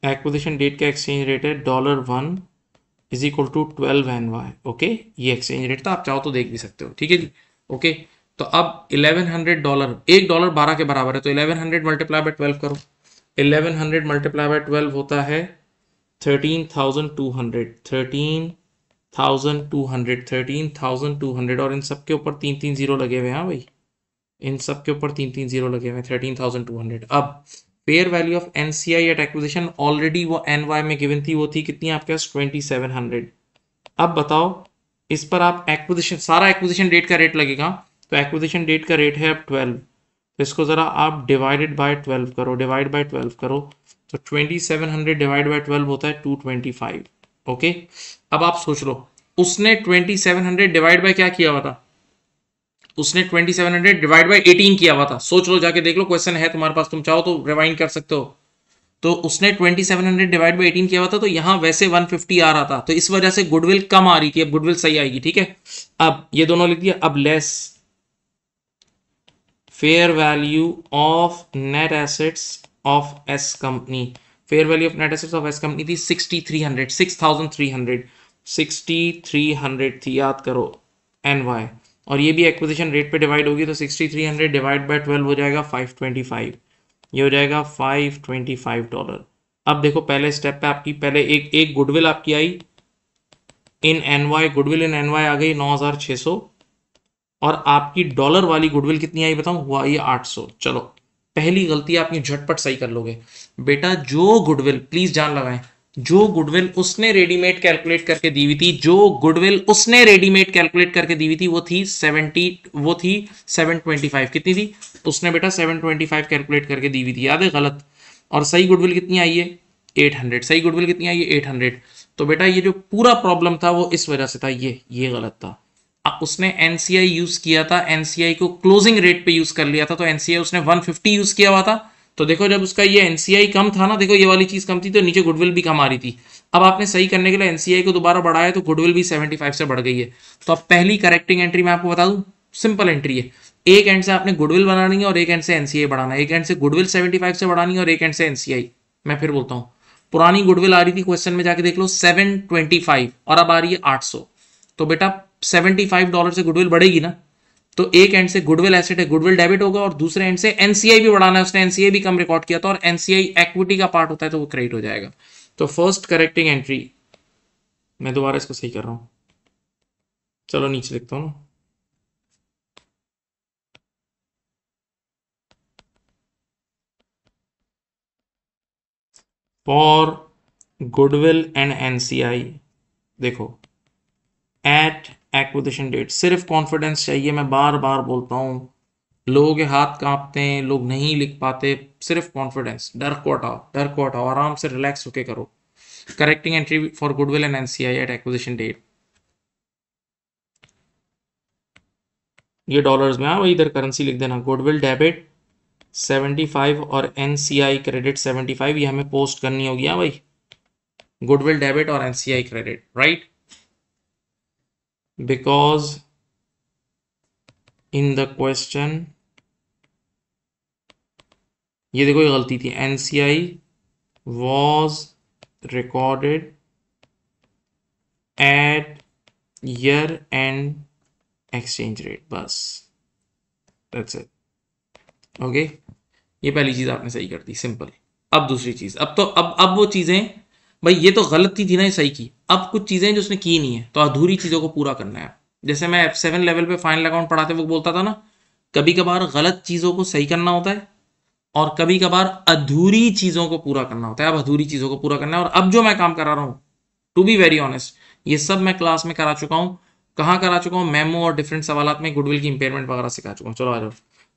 acquisition date का एक्सचेंज रेट है dollar one is equal to twelve N Y okay ये एक्सचेंज रेट था आप चाहो तो देख भी सकते हो ठीक है जी ओके okay? तो अब 1100 डॉलर एक डॉलर बारह के बराबर है तो 1100 हंड्रेड मल्टीप्लाई बाय ट्वेल्व करो 1100 हंड्रेड मल्टीप्लाई बाय ट्वेल्व होता है 13,200 13,200 13,200 और इन सब के ऊपर तीन तीन जीरो लगे हुए हैं हाँ भाई इन सब के ऊपर तीन तीन जीरो लगे हुए हैं 13,200 अब fair value of N C I at acquisition already वो एन वाई में गिवन थी वो थी कितनी आपके पास ट्वेंटी सेवन हंड्रेड अब बताओ इस पर आप एक्विजिशन सारा एक्विजिशन डेट का रेट लगेगा तो एक्विजिशन डेट का रेट है अब ट्वेल्व तो इसको ज़रा आप डिवाइडेड बाय ट्वेल्व करो डिवाइड बाय ट्वेल्व करो तो twenty seven hundred divide by twelve होता है टू ट्वेंटी फाइव ओके अब आप सोच लो उसने twenty seven hundred divide by क्या किया हुआ था उसने twenty seven hundred divide by eighteen किया हुआ था सोच लो जाके देख लो क्वेश्चन है तुम्हारे पास तुम चाहो तो रिवाइंड कर सकते हो तो उसने twenty seven hundred divide by eighteen किया हुआ था तो यहाँ वैसे वन फिफ्टी आ रहा था तो इस वजह से गुडविल कम आ रही थी अब गुडविल सही आएगी ठीक है अब ये दोनों लिख दिया अब less fair value of net assets of S company fair value of net assets of S company थी sixty three hundred six thousand three hundred sixty three hundred थी याद करो एन वाई और ये भी एक्विजिशन रेट पे डिवाइड होगी तो sixty three hundred divide by twelve हो जाएगा फाइव ट्वेंटी फाइव ये हो जाएगा फाइव ट्वेंटी फाइव डॉलर अब देखो पहले स्टेप पे आपकी पहले एक एक गुडविल आपकी आई in N Y goodwill in N Y आ गई नौ हजार छः सौ और आपकी डॉलर वाली गुडविल कितनी आई बताऊं हुआ ये 800 चलो पहली गलती आपकी झटपट सही कर लोगे बेटा जो गुडविल प्लीज जान लगाएं जो गुडविल उसने रेडीमेड कैलकुलेट करके दी हुई थी जो गुडविल उसने रेडीमेड कैलकुलेट करके दी हुई थी वो थी 70 वो थी 725 कितनी थी उसने बेटा 725 कैलकुलेट करके दी हुई थी याद है गलत और सही गुडविल कितनी आई है 800 सही गुडविल कितनी आई है 800 तो बेटा ये जो पूरा प्रॉब्लम था वो इस वजह से था ये ये गलत था उसने एनसीआई यूज किया था एनसीआई को क्लोजिंग रेट पे यूज कर लिया था तो एनसीआई उसने 150 यूज किया हुआ था तो देखो जब उसका ये एनसीआई कम था ना देखो ये वाली चीज कम थी तो नीचे गुडविल भी कम आ रही थी अब आपने सही करने के लिए एनसीआई को दोबारा बढ़ाया तो गुडविल भी 75 से बढ़ गई है तो अब पहली करेक्टिंग एंट्री मैं आपको बता दू सिंपल एंट्री है एक एंड से आपने गुडविल बनानी है और एक एंड से एनसीआई बढ़ाना है एक एंड से गुडविल सेवेंटी से बढ़ानी है और एक एंड से एनसीआई मैं फिर बोलता हूँ पुरानी गुडविल आ रही थी क्वेश्चन में जाके देख लो 725 और अब आ रही है 800 तो बेटा सेवेंटी फाइव डॉलर से गुडविल बढ़ेगी ना तो एक एंड से गुडविल एसेट है गुडविल डेबिट होगा और दूसरे एंड से एनसीआई भी बढ़ाना है उसने एनसीआई भी कम रिकॉर्ड किया था और एनसीआई एक्विटी का पार्ट होता है तो वो क्रेडिट हो जाएगा तो फर्स्ट करेक्टिंग एंट्री मैं दोबारा इसको सही कर रहा हूं चलो नीचे लिखता हूँ फॉर गुडविल एंड एनसीआई देखो एट एक्विजिशन डेट सिर्फ कॉन्फिडेंस चाहिए मैं बार बार बोलता हूँ लोगों के हाथ कांपते हैं लोग नहीं लिख पाते सिर्फ कॉन्फिडेंस डर को हटाओ डर को हटाओ आराम से रिलैक्स होके करो correcting entry for goodwill and NCI at acquisition date ये डॉलर्स में हाँ वही इधर करेंसी लिख देना गुडविल डेबिट 75 और एनसीआई क्रेडिट 75 ये हमें पोस्ट करनी होगी हाँ भाई गुडविल डेबिट और NCI credit right because in the question ये देखो ये गलती थी N C I was recorded at year end exchange rate बस दैट्स इट ओके ये पहली चीज आपने सही कर दी सिंपल अब दूसरी चीज अब तो अब अब वो चीजें भाई ये तो गलत थी थी ना ये सही की अब कुछ चीज़ें जो उसने की नहीं है तो अधूरी चीज़ों को पूरा करना है जैसे मैं एफ सेवन लेवल पे फाइनल अकाउंट पढ़ाते वक्त बोलता था ना कभी कभार गलत चीज़ों को सही करना होता है और कभी कभार अधूरी चीज़ों को पूरा करना होता है अब अधूरी चीज़ों को पूरा करना है और अब जो मैं काम करा रहा हूँ टू बी वेरी ऑनेस्ट ये सब मैं क्लास में करा चुका हूँ कहाँ करा चुका हूँ मेमो और डिफरेंट सवाल में गुडविल की इंपेयरमेंट वगैरह सिखा चुका हूँ चलो आ जाओ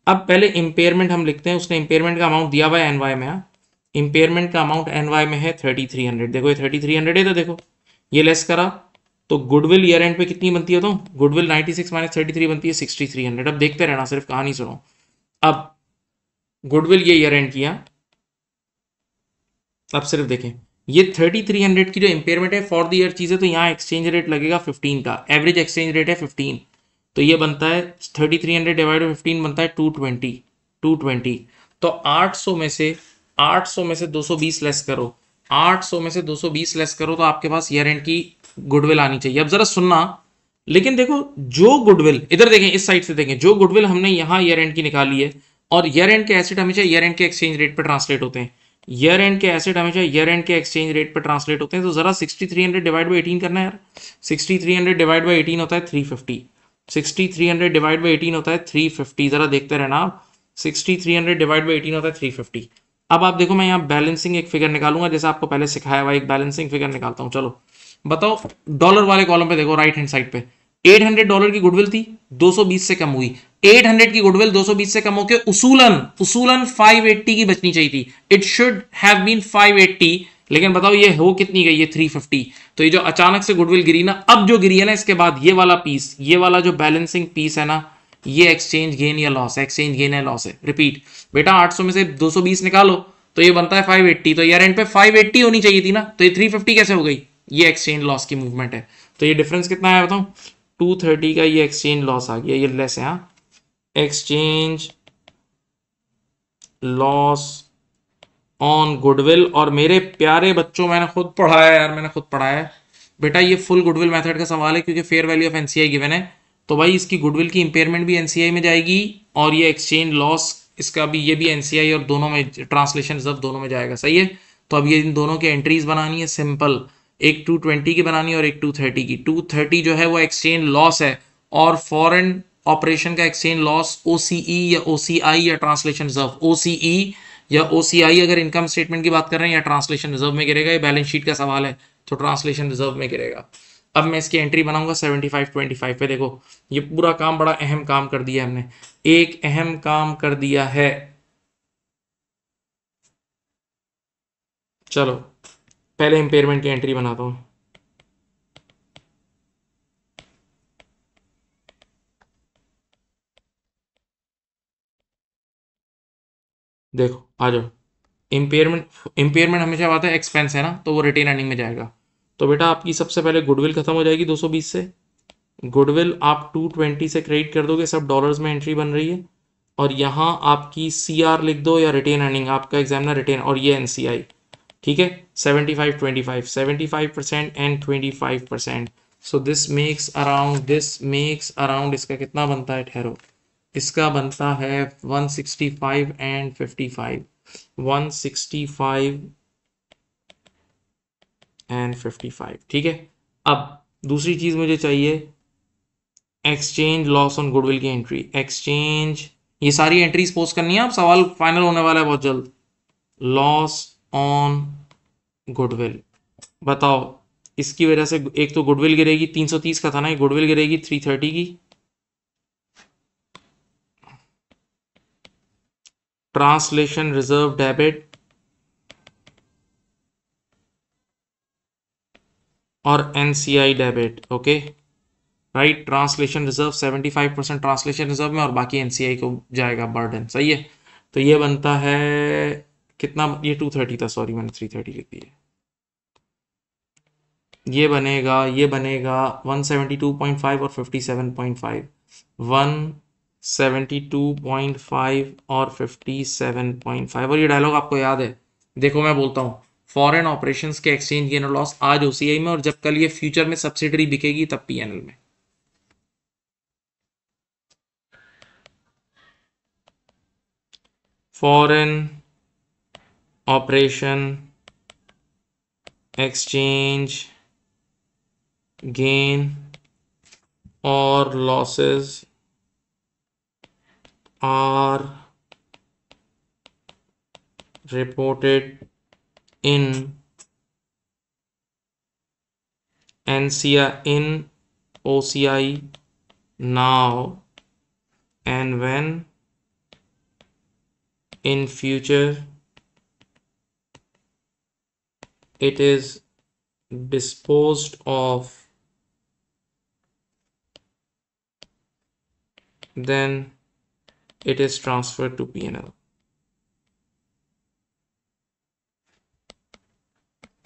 अब पहले इंपेयरमेंट हम लिखते हैं उसने इंपेयरमेंट का अमाउंट दिया हुआ है एनवाई में हाँ। इंपेयरमेंट का अमाउंट एन वाई में है थर्टी थ्री हंड्रेड देखो ये थर्टी थ्री हंड्रेड है तो देखो ये लेस करा तो गुडविल ईयर एंड पे कितनी बनती है तो goodwill ninety six minus thirty three बनती है सिक्सटी थ्री हंड्रेड अब देखते रहना सिर्फ कहानी सुनो अब गुडविल ये ईयर एंड किया अब सिर्फ देखें ये थर्टी थ्री हंड्रेड की जो इंपेयरमेंट है फॉर द ईयर चीज़ है तो यहाँ एक्सचेंज रेट लगेगा फिफ्टीन का एवरेज एक्सचेंज रेट है फिफ्टीन तो ये बनता है thirty three hundred divide by fifteen बनता है टू ट्वेंटी टू ट्वेंटी तो आठ सौ में से 800 में से 220 लेस करो 800 में से 220 लेस करो तो आपके पास ईयर एंड की गुडविल आनी चाहिए अब जरा सुनना लेकिन देखो जो गुडविल इधर देखें इस साइड से देखें जो गुडविल हमने यहां ईयर एंड की निकाली है और ईयर एंड के एसेट हमेशा ईयर एंड के एक्सचेंज रेट पर ट्रांसलेट होते हैं ईयर एंड के एसेट हमेशा ईयर एंड के एक्सचेंज रेट पर ट्रांसलेट होते हैं तो जरा 6300 डिवाइड बाई 18 करना है यार 6300 डिवाइड बाई 18 होता है 350 6300 डिवाइड बाई 18 होता है 350 जरा देखते रहना आप 6300 डिवाइड बाई 18 होता है 350 अब आप देखो मैं यहाँ बैलेंसिंग एक फिगर निकालूंगा जैसे आपको पहले सिखाया हुआ एक बैलेंसिंग फिगर निकालता हूँ चलो बताओ डॉलर वाले कॉलम पे देखो राइट हैंड साइड पे 800 डॉलर की गुडविल थी 220 से कम हुई 800 की गुडविल 220 से कम होकर उसूलन उसूलन 580 की बचनी चाहिए थी इट शुड हैव बीन 580 लेकिन बताओ ये हो कितनी गई है 350 तो ये जो अचानक से गुडविल गिरी ना अब जो गिरी है ना इसके बाद ये वाला पीस ये वाला जो बैलेंसिंग पीस है ना ये एक्सचेंज गेन या लॉस है एक्सचेंज गेन या लॉस है रिपीट बेटा 800 में से 220 निकालो तो ये बनता है 580 तो यार एंड पे 580 होनी चाहिए थी ना तो ये 350 कैसे हो गई ये एक्सचेंज लॉस की मूवमेंट है तो ये डिफरेंस कितना आया बताऊँ टू का ये एक्सचेंज लॉस आ गया ये लेस है हाँ एक्सचेंज लॉस ऑन गुडविल और मेरे प्यारे बच्चों मैंने खुद पढ़ाया यार मैंने खुद पढ़ाया बेटा ये फुल गुडविल मेथड का सवाल है क्योंकि fair value of NCI given है तो भाई इसकी गुडविल की इम्पेयरमेंट भी एनसीआई में जाएगी और ये एक्सचेंज लॉस इसका भी ये भी एनसीआई और दोनों में ट्रांसलेशन रिजर्व दोनों में जाएगा सही है तो अब ये इन दोनों की एंट्रीज बनानी है सिंपल एक टू ट्वेंटी की बनानी है और एक टू थर्टी की टू थर्टी जो है वो एक्सचेंज लॉस है और फॉरेन ऑपरेशन का एक्सचेंज लॉस ओ या ओ या ट्रांसलेशन रिजर्व ओ या ओ अगर इनकम स्टेटमेंट की बात कर रहे हैं या ट्रांसलेशन रिजर्व में गिरेगा ये बैलेंस शीट का सवाल है तो ट्रांसलेशन रिजर्व में गिरेगा अब मैं इसकी एंट्री बनाऊंगा ट्वेंटी फाइव पे देखो ये पूरा काम बड़ा अहम काम कर दिया हमने एक अहम काम कर दिया है चलो पहले इंपेयरमेंट की एंट्री बनाता हूं देखो आ जाओ इंपेयरमेंट इंपेयरमेंट हमेशा आता है एक्सपेंस है ना तो वो रिटेन अर्निंग में जाएगा तो बेटा आपकी सबसे पहले गुडविल खत्म हो जाएगी 220 से गुडविल आप 220 से क्रेडिट कर दोगे सब डॉलर्स में एंट्री बन रही है और यहाँ आपकी सी लिख दो या रिटेन अर्निंग आपका एग्जामिनर रिटेन और ये एन ठीक है seventy five twenty and twenty so this makes around this makes around इसका कितना बनता है ठहरो इसका बनता है 165 and 55 165 one and fifty five ठीक है अब दूसरी चीज़ मुझे चाहिए एक्सचेंज लॉस ऑन गुडविल की एंट्री एक्सचेंज ये सारी एंट्रीज पोस्ट करनी है अब सवाल फाइनल होने वाला है बहुत जल्द लॉस ऑन गुडविल बताओ इसकी वजह से एक तो गुडविल गिरेगी 330 का था ना गुडविल गिरेगी 330 की ट्रांसलेशन रिजर्व डेबिट और NCI debit okay right translation reserve 75 percent translation reserve में और बाकी एनसीआई को जाएगा बर्डन सही है तो ये बनता है कितना ये 230 था सॉरी मैंने 330 लिख दिया ये बनेगा ये बनेगा 172.5 और 57.5 172.5 और 57.5 और ये डायलॉग आपको याद है देखो मैं बोलता हूँ फॉरेन ऑपरेशंस के एक्सचेंज गेन और लॉस आज ओसीआई में और जब कल ये फ्यूचर में सब्सिडरी बिकेगी तब पीएनएल में फॉरेन ऑपरेशन एक्सचेंज गेन और losses are reported in NCI in OCI now and when in future it is disposed of then it is transferred to PNL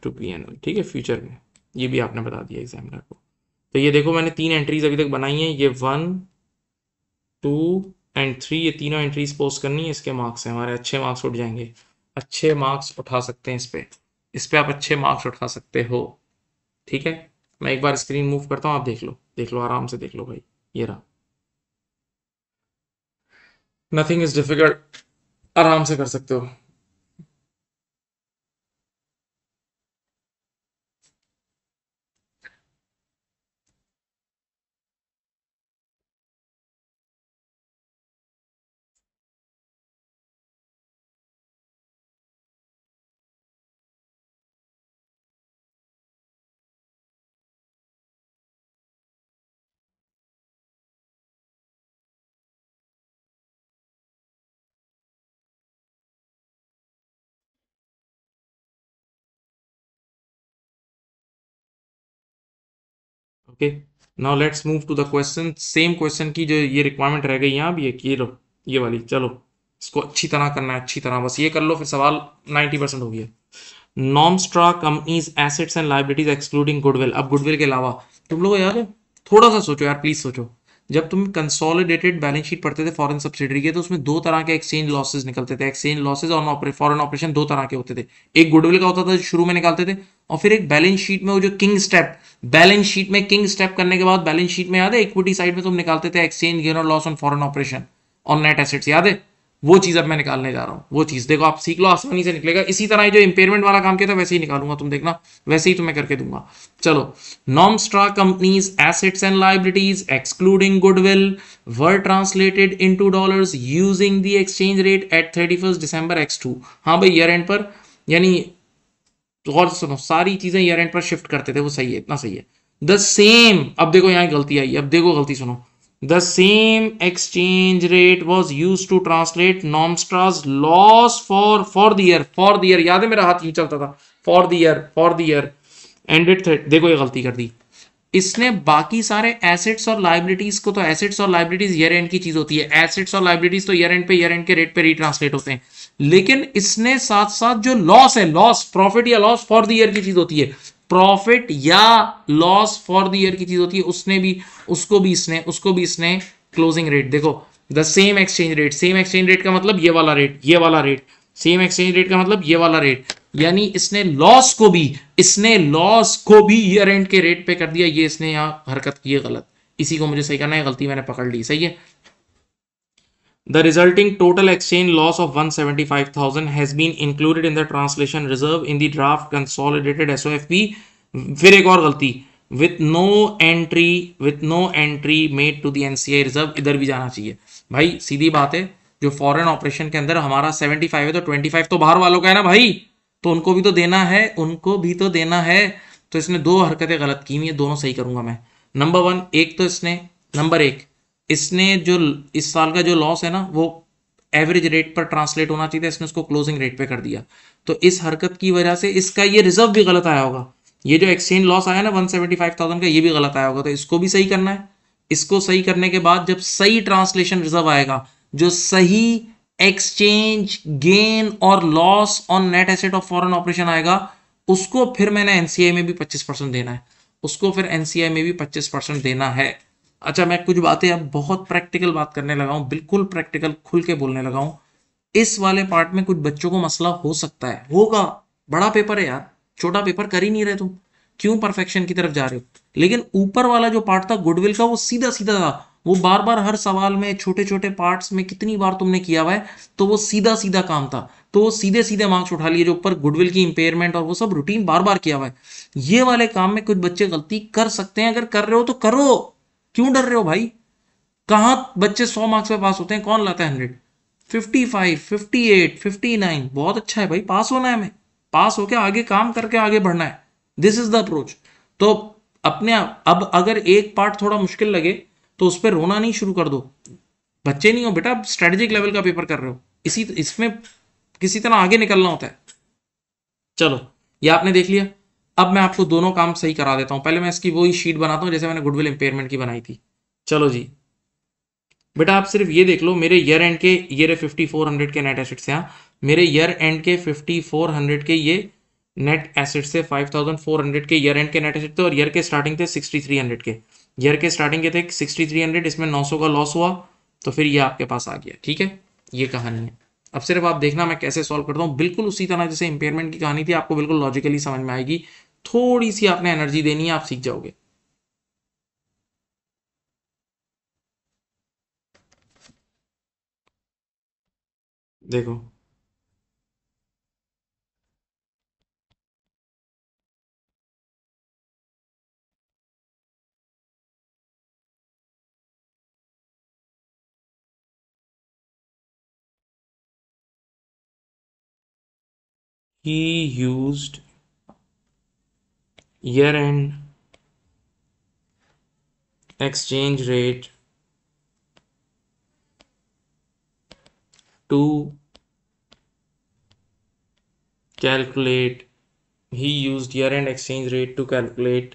to P N O ठीक है फ्यूचर में ये भी आपने बता दिया एग्जामिनर को तो ये देखो मैंने तीन एंट्रीज अभी तक बनाई हैं ये वन टू एंड थ्री ये तीनों एंट्रीज पोस्ट करनी है इसके मार्क्स हैं हमारे अच्छे मार्क्स उठ जाएंगे अच्छे मार्क्स उठा सकते हैं इस पर इस पर आप अच्छे मार्क्स उठा सकते हो ठीक है मैं एक बार स्क्रीन मूव करता हूँ आप देख लो देख लो आराम से देख लो भाई ये रहा नथिंग इज डिफिकल्ट आराम से कर सकते हो okay now let's move to the question same question की जो ये रिक्वायरमेंट रह गई यहाँ भी एक ये लो ये वाली चलो इसको अच्छी तरह करना है अच्छी तरह बस ये कर लो फिर सवाल 90 परसेंट हो गया Nomstra companies assets and liabilities excluding goodwill अब गुडविल के अलावा तुम लोग यार थोड़ा सा सोचो यार प्लीज सोचो जब तुम कंसोलिडेटेड बैलेंस शीट पढ़ते थे फॉरेन सब्सिडरी के तो उसमें दो तरह के एक्सचेंज लॉसेज निकलते थे एक्सचेंज लॉसेज और फॉरेन ऑपरेशन दो तरह के होते थे एक गुडविल का होता था जो शुरू में निकालते थे और फिर एक बैलेंस शीट में वो जो किंग स्टेप बैलेंस शीट में किंग स्टेप करने के बाद बैलेंस शीट में याद है इक्विटी साइड में तुम निकालते थे एक्सचेंज गेन और loss on foreign operation on net assets याद है वो चीज़ अब मैं निकालने जा रहा हूँ वो चीज़ देखो आप सीख लो आसानी से निकलेगा इसी तरह जो इंपेयरमेंट वाला काम किया था वैसे ही निकालूंगा तुम देखना वैसे ही तुम्हें तो करके दूंगा चलो Nomstra companies assets and liabilities excluding goodwill were translated into dollar using the exchange rate at thirty first December x two हाँ भाई ईयर एंड पर यानी और सुनो सारी चीज़ें ईयर एंड पर शिफ्ट करते थे वो सही है इतना सही है द सेम अब देखो यहाँ गलती आई अब देखो गलती सुनो The same exchange rate was used to translate Nomstra's loss for for the year for याद है मेरा हाथ यूं चलता था for the for the and year ended देखो ये गलती कर दी इसने बाकी सारे एसेट्स और लाइब्रिटीज को तो एसेट्स और लाइब्रिटीज ईयर एंड की चीज होती है एसेट्स और लाइब्रिटीज तो ईयर एंड पे ईयर एंड के रेट पे रिट्रांसलेट होते हैं लेकिन इसने साथ साथ जो लॉस है लॉस प्रॉफिट या लॉस फॉर द ईयर की चीज होती है प्रॉफिट या लॉस फॉर द ईयर की चीज होती है उसने भी उसको भी इसने उसको भी इसने क्लोजिंग रेट देखो the same exchange rate same exchange rate का मतलब ये वाला रेट ये वाला रेट सेम एक्सचेंज रेट का मतलब ये वाला रेट यानी इसने लॉस को भी इसने लॉस को भी ईयर एंड के रेट पे कर दिया ये इसने यहां हरकत की है गलत इसी को मुझे सही करना है गलती मैंने पकड़ ली सही है The resulting total exchange loss of 175,000 has been included in the translation reserve in the draft consolidated SOFP. फिर एक और गलती with no entry with no entry made to the NCI reserve इधर भी जाना चाहिए भाई सीधी बात है जो फॉरेन ऑपरेशन के अंदर हमारा 75 है तो 25 तो बाहर वालों का है ना भाई तो उनको भी तो देना है उनको भी तो देना है तो इसने दो हरकतें गलत की हुई है दोनों सही करूंगा मैं नंबर वन एक तो इसने नंबर एक इसने जो इस साल का जो लॉस है ना वो एवरेज रेट पर ट्रांसलेट होना चाहिए था इसने उसको क्लोजिंग रेट पे कर दिया तो इस हरकत की वजह से इसका ये रिजर्व भी गलत आया होगा ये जो एक्सचेंज लॉस आया ना वन थाउजेंड का ये भी गलत आया होगा तो इसको भी सही करना है इसको सही करने के बाद जब सही ट्रांसलेशन रिजर्व आएगा जो सही एक्सचेंज गेन और loss on net asset of foreign operation आएगा उसको फिर मैंने एनसीआई में भी 25 परसेंट देना है उसको फिर एनसीआई में भी 25 परसेंट देना है अच्छा मैं कुछ बातें अब बहुत प्रैक्टिकल बात करने लगा हूँ बिल्कुल प्रैक्टिकल खुल के बोलने लगा हूँ इस वाले पार्ट में कुछ बच्चों को मसला हो सकता है होगा बड़ा पेपर है यार छोटा पेपर कर ही नहीं रहे तुम क्यों परफेक्शन की तरफ जा रहे हो लेकिन ऊपर वाला जो पार्ट था गुडविल का वो सीधा सीधा था वो बार बार हर सवाल में छोटे छोटे पार्ट्स में कितनी बार तुमने किया हुआ है तो वो सीधा सीधा काम था तो वो सीधे सीधे मार्क्स उठा लिए जो ऊपर गुडविल की इंपेयरमेंट और वो सब रूटीन बार बार किया हुआ है ये वाले काम में कुछ बच्चे गलती कर सकते हैं अगर कर रहे हो तो करो क्यों डर रहे हो भाई कहा बच्चे सौ मार्क्स पे पास होते हैं कौन लाता है hundred fifty five fifty eight fifty nine बहुत अच्छा है भाई पास होना है हमें पास होके आगे काम करके आगे बढ़ना है दिस इज द अप्रोच तो अपने अब अगर एक पार्ट थोड़ा मुश्किल लगे तो उस पर रोना नहीं शुरू कर दो बच्चे नहीं हो बेटा स्ट्रेटेजिक लेवल का पेपर कर रहे हो इसी इसमें किसी तरह आगे निकलना होता है चलो ये आपने देख लिया अब मैं आपको दोनों काम सही करा देता हूं पहले मैं इसकी वही शीट बनाता हूँ जैसे मैंने गुडविल इंपेयरमेंट की बनाई थी चलो जी बेटा आप सिर्फ ये देख लो मेरे ईयर एंड के ईयर फिफ्टी फोर हंड्रेड के नेट एसेट्स यहाँ मेरे ईयर एंड के फिफ्टी फोर हंड्रेड के ये नेट एसेट्स से फाइव थाउजेंड फोर हंड्रेड के ईयर एंड के नेट एसेट थे और ईयर के स्टार्टिंग थे सिक्सटी थ्री हंड्रेड के ईयर के स्टार्टिंग के थे सिक्सटी थ्री हंड्रेड इसमें नौ सौ का लॉस हुआ तो फिर ये आपके पास आ गया ठीक है ये कहानी है अब सिर्फ आप देखना मैं कैसे सॉल्व करता हूँ बिल्कुल उसी तरह जैसे इंपेयरमेंट की कहानी थी आपको बिल्कुल लॉजिकली समझ में आएगी थोड़ी सी आपने एनर्जी देनी है आप सीख जाओगे देखो he used year end exchange rate to calculate he used year end exchange rate to calculate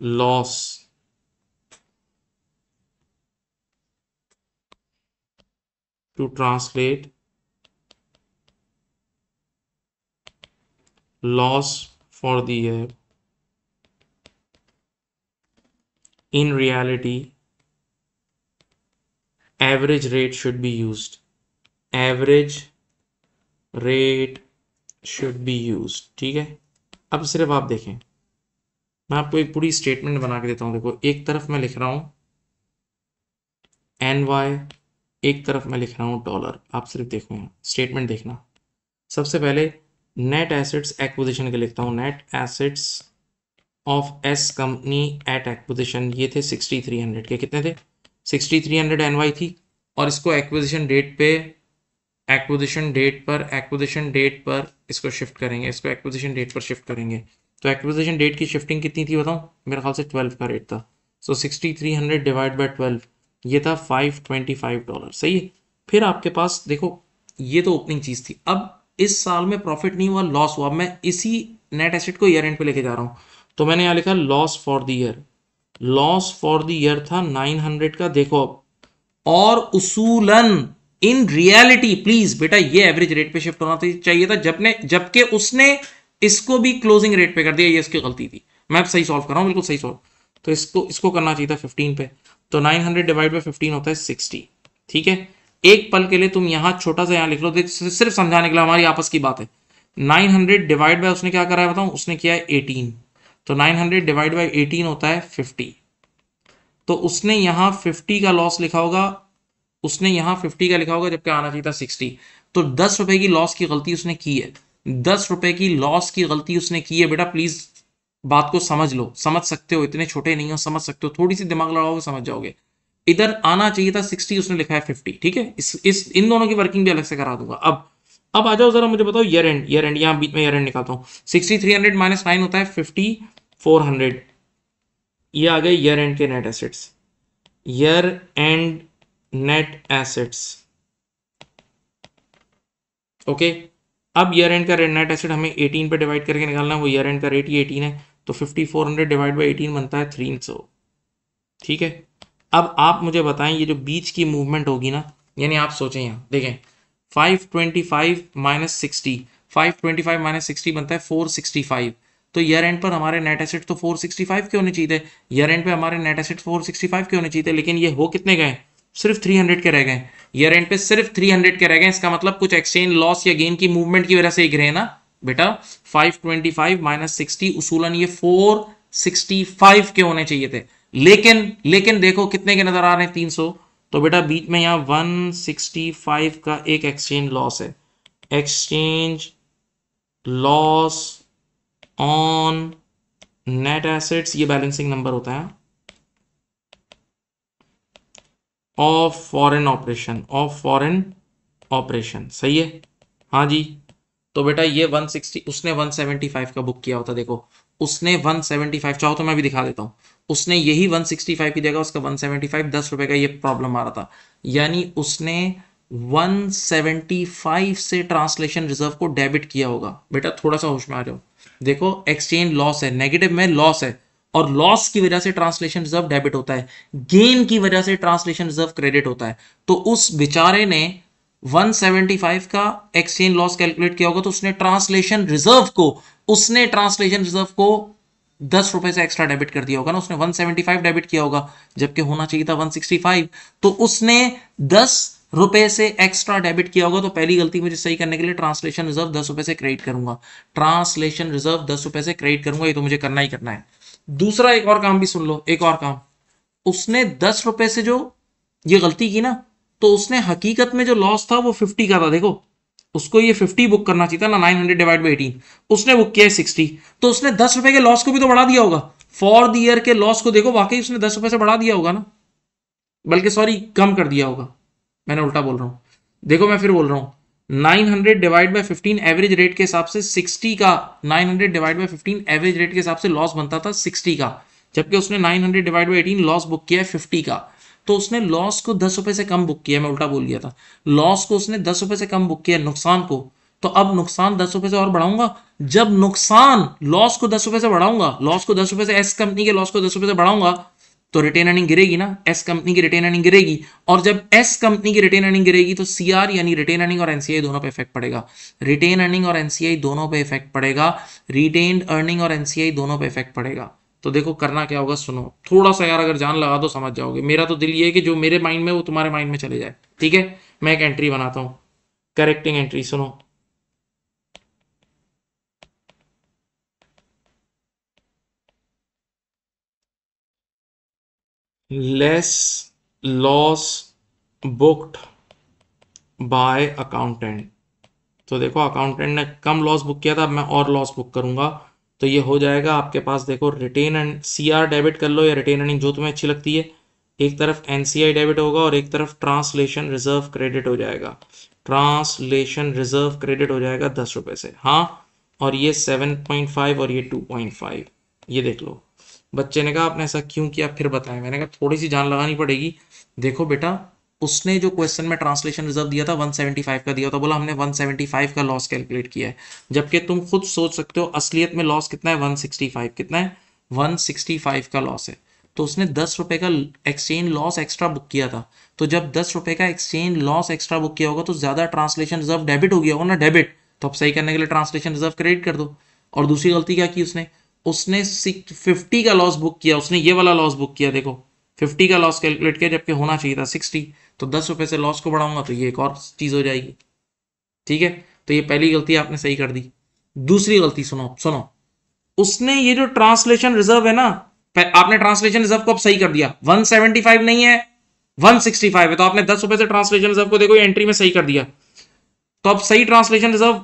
loss to translate loss for the app uh, in reality average rate should be used average rate should be used ठीक है अब सिर्फ आप देखें मैं आपको एक पूरी स्टेटमेंट बना के देता हूं देखो एक तरफ मैं लिख रहा हूं एन वाई एक तरफ मैं लिख रहा हूं डॉलर आप सिर्फ देखो यहां स्टेटमेंट देखना सबसे पहले नेट एसेट्स एक्विजिशन के लिखता हूँ net assets of S company at acquisition ये थे 6300 के कितने थे 6300 एनवाई थी और इसको एक्विजिशन डेट पे एक्विजिशन डेट पर एक्विजिशन डेट पर इसको शिफ्ट करेंगे इसको एक्विजिशन डेट पर शिफ्ट करेंगे तो एक्विजिशन डेट की शिफ्टिंग कितनी थी बताऊँ मेरे ख्याल से ट्वेल्व का रेट था so sixty three hundred divide by twelve ये था फाइव ट्वेंटी फाइव डॉलर सही है फिर आपके पास देखो ये तो ओपनिंग चीज़ थी अब इस साल में प्रॉफिट नहीं हुआ लॉस हुआ मैं इसी नेट एसेट को ईयर एंड पे लेके जा रहा हूँ तो मैंने यहाँ लिखा loss for the year loss for the year था 900 का देखो अब और उसूलन इन रियलिटी प्लीज बेटा ये एवरेज रेट पे शिफ्ट होना तो चाहिए था जबने जबकि उसने इसको भी क्लोजिंग रेट पे कर दिया ये इसकी गलती थी मैं सही सॉल्व कर रहा हूँ बिल्कुल सही सॉल्व तो इसको इसको करना चाहिए था 15 पे तो 900 डिवाइड बाय 15 होता है 60 ठीक है एक पल के लिए तुम यहां छोटा सा यहां लिख लो देख सिर्फ समझाने के लिए हमारी आपस की बात है 900 डिवाइड बाय उसने क्या करा है बताऊँ उसने किया है एटीन तो 900 डिवाइड बाय एटीन होता है 50 तो उसने यहां 50 का लॉस लिखा होगा उसने यहां 50 का लिखा होगा जबकि आना चाहिए था 60 तो दस रुपए की लॉस की गलती उसने की है दस रुपए की लॉस की गलती उसने की है बेटा प्लीज बात को समझ लो समझ सकते हो इतने छोटे नहीं हो समझ सकते हो थोड़ी सी दिमाग लगाओगे समझ जाओगे इधर आना चाहिए था सिक्सटी उसने लिखा है फिफ्टी ठीक है इस इस इन दोनों की वर्किंग भी अलग से करा दूंगा अब अब आ जाओ जरा मुझे बताओ ईयर एंड ईयर एंड यहां बीच में ईयर एंड निकालता हूं sixty three hundred minus nine होता है फिफ्टी फोर हंड्रेड ये आ गए ईयर एंड के net assets year end net assets okay अब ईयर एंड का नेट एसेट हमें 18 पे डिवाइड करके निकालना है वो ईयर एंड का रेट ही 18 है तो 5400 डिवाइड बाय 18 बनता है 300 ठीक है अब आप मुझे बताएं ये जो बीच की मूवमेंट होगी ना यानी आप सोचें यहाँ देखें 525 माइनस 60 525 माइनस 60 बनता है 465 तो ईयर एंड पर हमारे नेट एसेट तो 465 के होने चाहिए ईयर एंड पे हमारे नेट एसेट 465 के होने चाहिए लेकिन ये हो कितने गए सिर्फ 300 के रह गए ईयर एंड पे सिर्फ 300 के रह गए इसका मतलब कुछ एक्सचेंज लॉस या गेन की मूवमेंट की वजह से ही रहे ना बेटा 525 माइनस सिक्सटी उसूलन ये 465 के होने चाहिए थे लेकिन लेकिन देखो कितने के नजर आ रहे हैं तीन सौ तो बेटा बीच में यहां वन सिक्सटी फाइव का एक एक्सचेंज लॉस है exchange loss on net assets ये बैलेंसिंग नंबर होता है of foreign operation of foreign operation सही है हाँ जी तो बेटा ये 160 उसने 175 का बुक किया होता देखो उसने 175 चाहो तो मैं भी दिखा देता हूं उसने यही 165 की जगह उसका 175 दस रुपए का ये प्रॉब्लम आ रहा था यानी उसने 175 से ट्रांसलेशन रिजर्व को डेबिट किया होगा बेटा थोड़ा सा होश में आ जाओ देखो एक्सचेंज लॉस है नेगेटिव में लॉस है और लॉस की वजह से ट्रांसलेशन रिजर्व डेबिट होता है गेन की वजह से ट्रांसलेशन रिजर्व क्रेडिट होता है तो उस बेचारे ने 175 का एक्सचेंज लॉस कैलकुलेट किया होगा तो उसने ट्रांसलेशन रिजर्व को उसने ट्रांसलेशन रिजर्व को दस रुपए से एक्स्ट्रा डेबिट कर दिया होगा ना उसने 175 डेबिट किया होगा जबकि होना चाहिए था 165 तो उसने दस रुपए से एक्स्ट्रा डेबिट किया होगा तो पहली गलती मुझे सही करने के लिए ट्रांसलेशन रिजर्व दस रुपए से क्रेडिट करूंगा ट्रांसलेशन रिजर्व दस रुपए से क्रेडिट करूंगा ये तो मुझे करना ही करना है दूसरा एक और काम भी सुन लो एक और काम उसने दस रुपए से जो ये गलती की ना तो उसने हकीकत में जो लॉस था वो फिफ्टी का था देखो उसको ये 50 बुक करना चाहिए था ना 900 हंड्रेड डिवाइड बाई एटीन उसने बुक किया है 60 तो उसने दस रुपए के लॉस को भी तो बढ़ा दिया होगा फॉर द ईयर के लॉस को देखो वाकई उसने दस रुपए से बढ़ा दिया होगा ना बल्कि सॉरी कम कर दिया होगा मैंने उल्टा बोल रहा हूँ देखो मैं फिर बोल रहा हूँ 900 divide by fifteen average rate के हिसाब से 60 का 900 divide by fifteen average rate के हिसाब से लॉस बनता था 60 का जबकि उसने 900 divide by eighteen loss book किया है 50 का तो उसने लॉस को दस रुपए से कम बुक किया मैं उल्टा बोल गया था लॉस को उसने दस रुपए से कम बुक किया नुकसान को तो अब नुकसान दस रुपए से और बढ़ाऊंगा जब नुकसान लॉस को दस रुपए से बढ़ाऊंगा लॉस को दस रुपए से एस कंपनी के लॉस को दस रुपए से बढ़ाऊंगा तो रिटेन अर्निंग गिरेगी ना एस कंपनी की रिटेन अर्निंग गिरेगी और जब एस कंपनी की रिटेन अर्निंग गिरेगी तो सीआर यानी रिटेन अर्निंग और एनसीआई दोनों पे इफेक्ट पड़ेगा रिटेन अर्निंग और एनसीआई दोनों पे इफेक्ट पड़ेगा रिटेन अर्निंग और एनसीआई दोनों पे इफेक्ट पड़ेगा तो देखो करना क्या होगा सुनो थोड़ा सा यार अगर जान लगा दो समझ जाओगे मेरा तो दिल ये है कि जो मेरे माइंड में वो तुम्हारे माइंड में चले जाए ठीक है मैं एक एंट्री बनाता हूं करेक्टिंग एंट्री सुनो less loss booked by accountant तो देखो अकाउंटेंट ने कम लॉस बुक किया था मैं और लॉस बुक करूंगा तो ये हो जाएगा आपके पास देखो रिटेन एंड सी डेबिट कर लो या रिटेन एंडिंग जो तुम्हें अच्छी लगती है एक तरफ एन डेबिट होगा और एक तरफ ट्रांसलेशन रिजर्व क्रेडिट हो जाएगा ट्रांसलेशन रिजर्व क्रेडिट हो जाएगा दस रुपए से हाँ और ये सेवन पॉइंट फाइव और ये टू पॉइंट फाइव ये देख लो बच्चे ने कहा आपने ऐसा क्यों किया फिर बताएं मैंने कहा थोड़ी सी जान लगानी पड़ेगी देखो बेटा उसने जो क्वेश्चन में ट्रांसलेशन रिजर्व दिया था 175 का दिया था बोला हमने 175 का लॉस कैलकुलेट किया है जबकि तुम खुद सोच सकते हो असलियत में लॉस कितना है 165 कितना है 165 का लॉस है तो उसने दस रुपए का एक्सचेंज लॉस एक्स्ट्रा बुक किया था तो जब दस रुपए का एक्सचेंज लॉस एक्स्ट्रा बुक किया होगा तो ज़्यादा ट्रांसलेशन रिजर्व डेबिट हो गया होगा ना डेबिट तो आप सही करने के लिए ट्रांसलेशन रिजर्व क्रेडिट कर दो और दूसरी गलती क्या की उसने उसने फिफ्टी का लॉस बुक किया उसने ये वाला लॉस बुक किया देखो फिफ्टी का लॉस कैलकुलेट किया जबकि होना चाहिए था सिक्सटी तो दस रुपए से लॉस को बढ़ाऊंगा तो ये एक और चीज़ हो जाएगी ठीक है तो ये पहली गलती आपने सही कर दी दूसरी गलती सुनो सुनो उसने ये जो ट्रांसलेशन रिजर्व है ना आपने ट्रांसलेशन रिजर्व को अब सही कर दिया 175 नहीं है 165 है तो आपने दस रुपए से ट्रांसलेशन रिजर्व को देखो एंट्री में सही कर दिया तो अब सही ट्रांसलेशन रिजर्व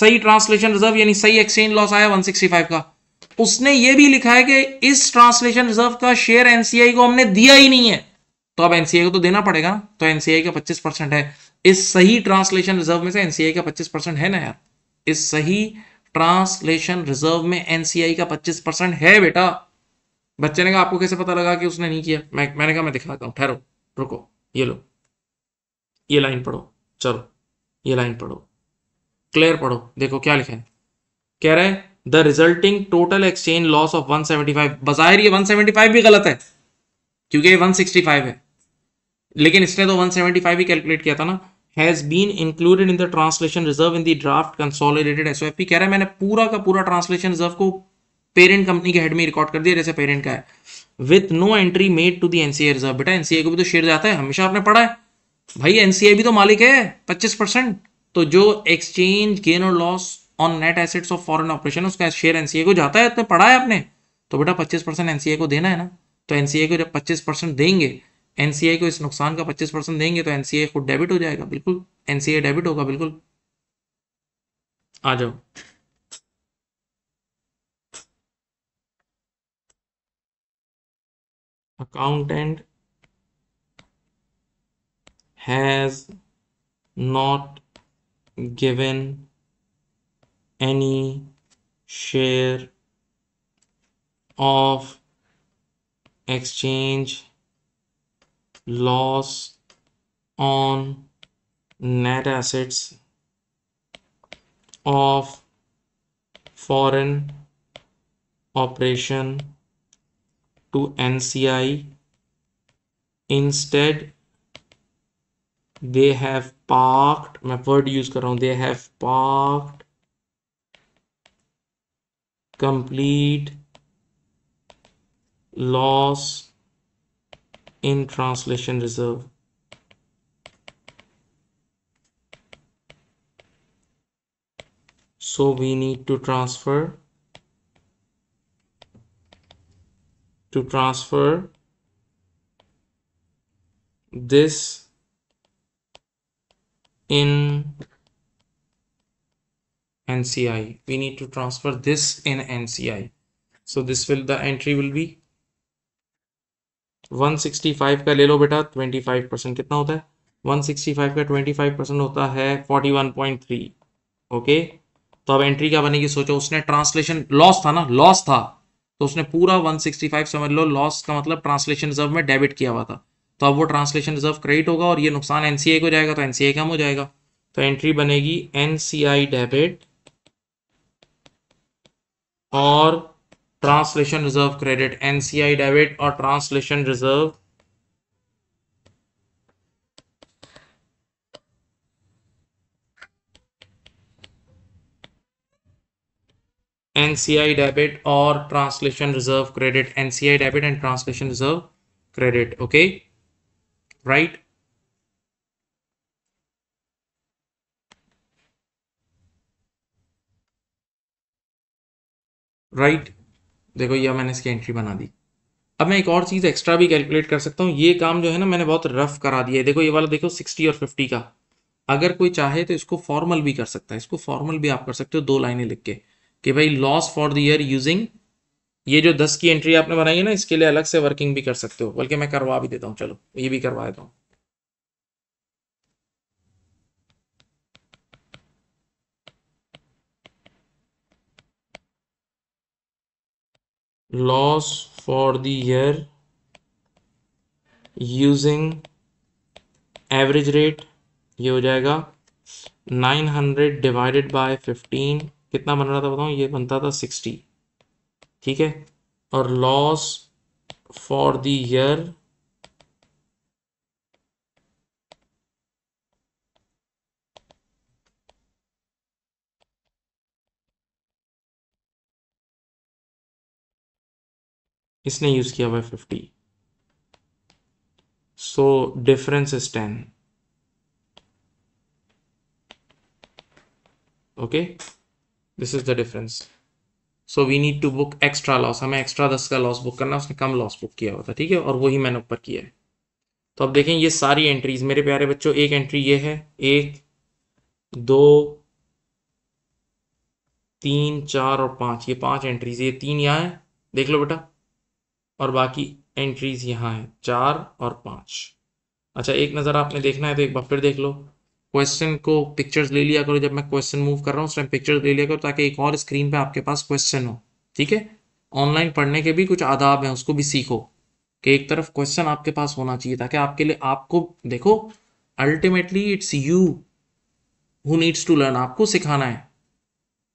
सही ट्रांसलेशन रिजर्व यानी सही एक्सचेंज लॉस आया 165 का उसने ये भी लिखा है कि इस ट्रांसलेशन रिजर्व का शेयर एनसीआई को हमने दिया ही नहीं है तो अब एनसीए को तो देना पड़ेगा तो एनसीए का पच्चीस परसेंट है इस सही ट्रांसलेशन रिजर्व में से एनसीआई का पच्चीस परसेंट है ना यार इस सही ट्रांसलेशन रिजर्व में एनसीआई का पच्चीस परसेंट है बेटा बच्चे ने कहा आपको कैसे पता लगा कि उसने नहीं किया मैं मैंने कहा मैं दिखाता हूँ ठहरो रुको ये लो ये लाइन पढ़ो चलो ये लाइन पढ़ो क्लियर पढ़ो देखो क्या लिखा है कह रहे the resulting total exchange loss of 175 बजाहिर ये 175 भी गलत है क्योंकि ये 165 है लेकिन इसने तो 175 ही कैलकुलेट किया था ना has been included in the translation reserve in the draft consolidated S कह रहा है मैंने पूरा का पूरा ट्रांसलेशन रिजर्व को पेरेंट कंपनी के हेड में रिकॉर्ड कर दिया जैसे पेरेंट का है with no entry made to the NCA reserve बेटा एनसीए को भी तो शेयर जाता है हमेशा आपने पढ़ा है भाई एनसीए भी तो मालिक है पच्चीस परसेंट तो जो एक्सचेंज गेन और loss on net assets of foreign operation उसका शेयर एनसीए को जाता है तो पढ़ा है आपने तो बेटा 25 परसेंट एनसीए को देना है ना तो एनसीए को जब 25 परसेंट देंगे एनसीआई को इस नुकसान का 25 परसेंट देंगे तो एनसीआई खुद डेबिट हो जाएगा बिल्कुल एनसीआई डेबिट होगा बिल्कुल आ जाओ accountant has not given any share of exchange loss on net assets of foreign operation to NCI instead they have parked my word use कर रहा they have parked complete loss in translation reserve. So we need to transfer to transfer this in NCI. We need to transfer this in NCI. So this will the entry will be 165 का ले लो बेटा 25 परसेंट कितना होता है 165 का 25 परसेंट होता है 41.3 ओके तो अब एंट्री क्या बनेगी सोचो उसने ट्रांसलेशन लॉस था ना लॉस था तो उसने पूरा 165 समझ लो लॉस का मतलब ट्रांसलेशन रिजर्व में डेबिट किया हुआ था तो अब वो ट्रांसलेशन रिजर्व क्रेडिट होगा और ये नुकसान एनसीआई को जाएगा तो एनसीआई कम हो जाएगा तो एंट्री बनेगी एनसीआई डेबिट और translation reserve credit NCI debit or translation reserve NCI debit or translation reserve credit NCI debit and translation reserve credit okay right right देखो यह मैंने इसकी एंट्री बना दी अब मैं एक और चीज़ एक्स्ट्रा भी कैलकुलेट कर सकता हूँ ये काम जो है ना मैंने बहुत रफ करा दिया है देखो ये वाला देखो सिक्सटी और फिफ्टी का अगर कोई चाहे तो इसको फॉर्मल भी कर सकता है इसको फॉर्मल भी आप कर सकते हो दो लाइनें लिख के कि भाई loss for the year using ये जो दस की एंट्री आपने बनाई है ना इसके लिए अलग से वर्किंग भी कर सकते हो बल्कि मैं करवा भी देता हूँ चलो ये भी करवा देता हूँ loss for the year using average rate ये हो जाएगा 900 डिवाइडेड बाय 15 कितना बन रहा था बताऊँ ये बनता था 60 ठीक है और लॉस फॉर द ईयर इसने यूज़ किया हुआ है fifty so difference is ten okay this is the difference so we need to book extra loss हमें एक्स्ट्रा दस का लॉस बुक करना उसने कम लॉस बुक किया हुआ था ठीक है और वही मैंने ऊपर किया है तो अब देखें ये सारी एंट्रीज मेरे प्यारे बच्चों एक एंट्री ये है एक दो तीन चार और पांच ये पांच एंट्रीज ये तीन यहां है देख लो बेटा और बाकी एंट्रीज यहाँ है चार और पाँच अच्छा एक नज़र आपने देखना है तो एक बार फिर देख लो क्वेश्चन को पिक्चर्स ले लिया करो जब मैं क्वेश्चन मूव कर रहा हूँ उस टाइम पिक्चर्स ले लिया करो ताकि एक और स्क्रीन पे आपके पास क्वेश्चन हो ठीक है ऑनलाइन पढ़ने के भी कुछ आदाब हैं उसको भी सीखो कि एक तरफ क्वेश्चन आपके पास होना चाहिए ताकि आपके लिए आपको देखो ultimately it's you who needs to learn आपको सिखाना है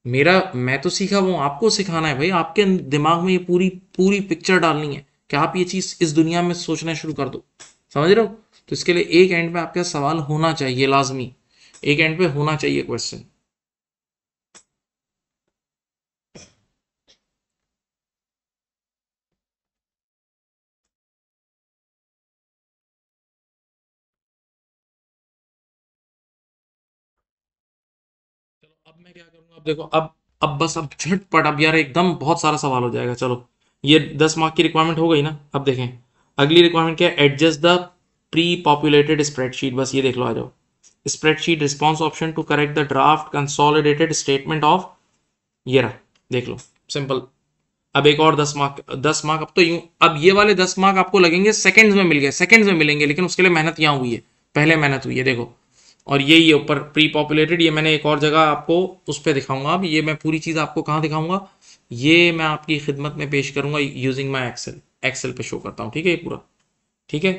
मेरा मैं तो सीखा हुआ हूँ आपको सिखाना है भाई आपके दिमाग में ये पूरी पूरी पिक्चर डालनी है कि आप ये चीज़ इस दुनिया में सोचना शुरू कर दो समझ रहे हो तो इसके लिए एक एंड पे आपका सवाल होना चाहिए लाजमी एक एंड पे होना चाहिए क्वेश्चन देखो अब अब बस अब झटपट अब यार एकदम बहुत सारा सवाल हो जाएगा चलो ये दस मार्क की रिक्वायरमेंट हो गई ना अब देखें अगली रिक्वायरमेंट क्या है adjust the pre populated spreadsheet बस ये देख लो आ जाओ spreadsheet response option to correct the draft consolidated statement of ये रहा देख लो सिंपल अब एक और दस मार्क दस मार्क अब तो यूं अब ये वाले दस मार्क आपको लगेंगे सेकंड्स में मिल गए सेकंड्स में मिलेंगे लेकिन उसके लिए मेहनत यहाँ हुई है पहले मेहनत हुई है देखो और ये ये ऊपर प्री पॉपुलेटेड ये मैंने एक और जगह आपको उस पर दिखाऊंगा अब ये मैं पूरी चीज़ आपको कहाँ दिखाऊंगा ये मैं आपकी खिदमत में पेश करूंगा यूजिंग माई एक्सेल एक्सेल पे शो करता हूँ ठीक है ये पूरा ठीक है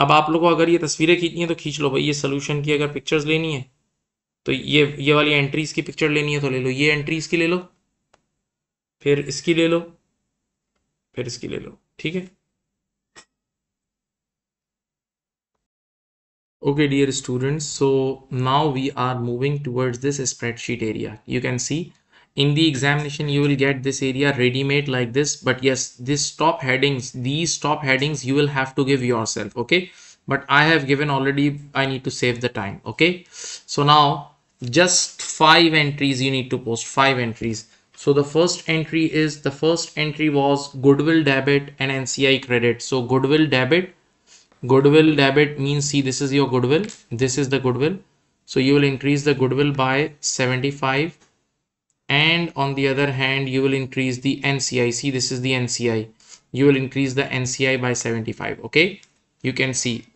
अब आप लोगों को अगर ये तस्वीरें खींचनी है तो खींच लो भाई ये सोल्यूशन की अगर पिक्चर्स लेनी है तो ये ये वाली एंट्रीज की पिक्चर लेनी है तो ले लो ये एंट्रीज की ले लो फिर इसकी ले लो फिर इसकी ले लो ठीक है okay dear students so now we are moving towards this spreadsheet area you can see in the examination you will get this area ready-made like this but yes this top headings these top headings you will have to give yourself okay but i have given already i need to save the time okay so now just five entries you need to post five entries so the first entry is the first entry was goodwill debit and nci credit so goodwill debit goodwill debit means see this is your goodwill this is the goodwill so you will increase the goodwill by 75 and on the other hand you will increase the nci see this is the nci you will increase the nci by 75 okay you can see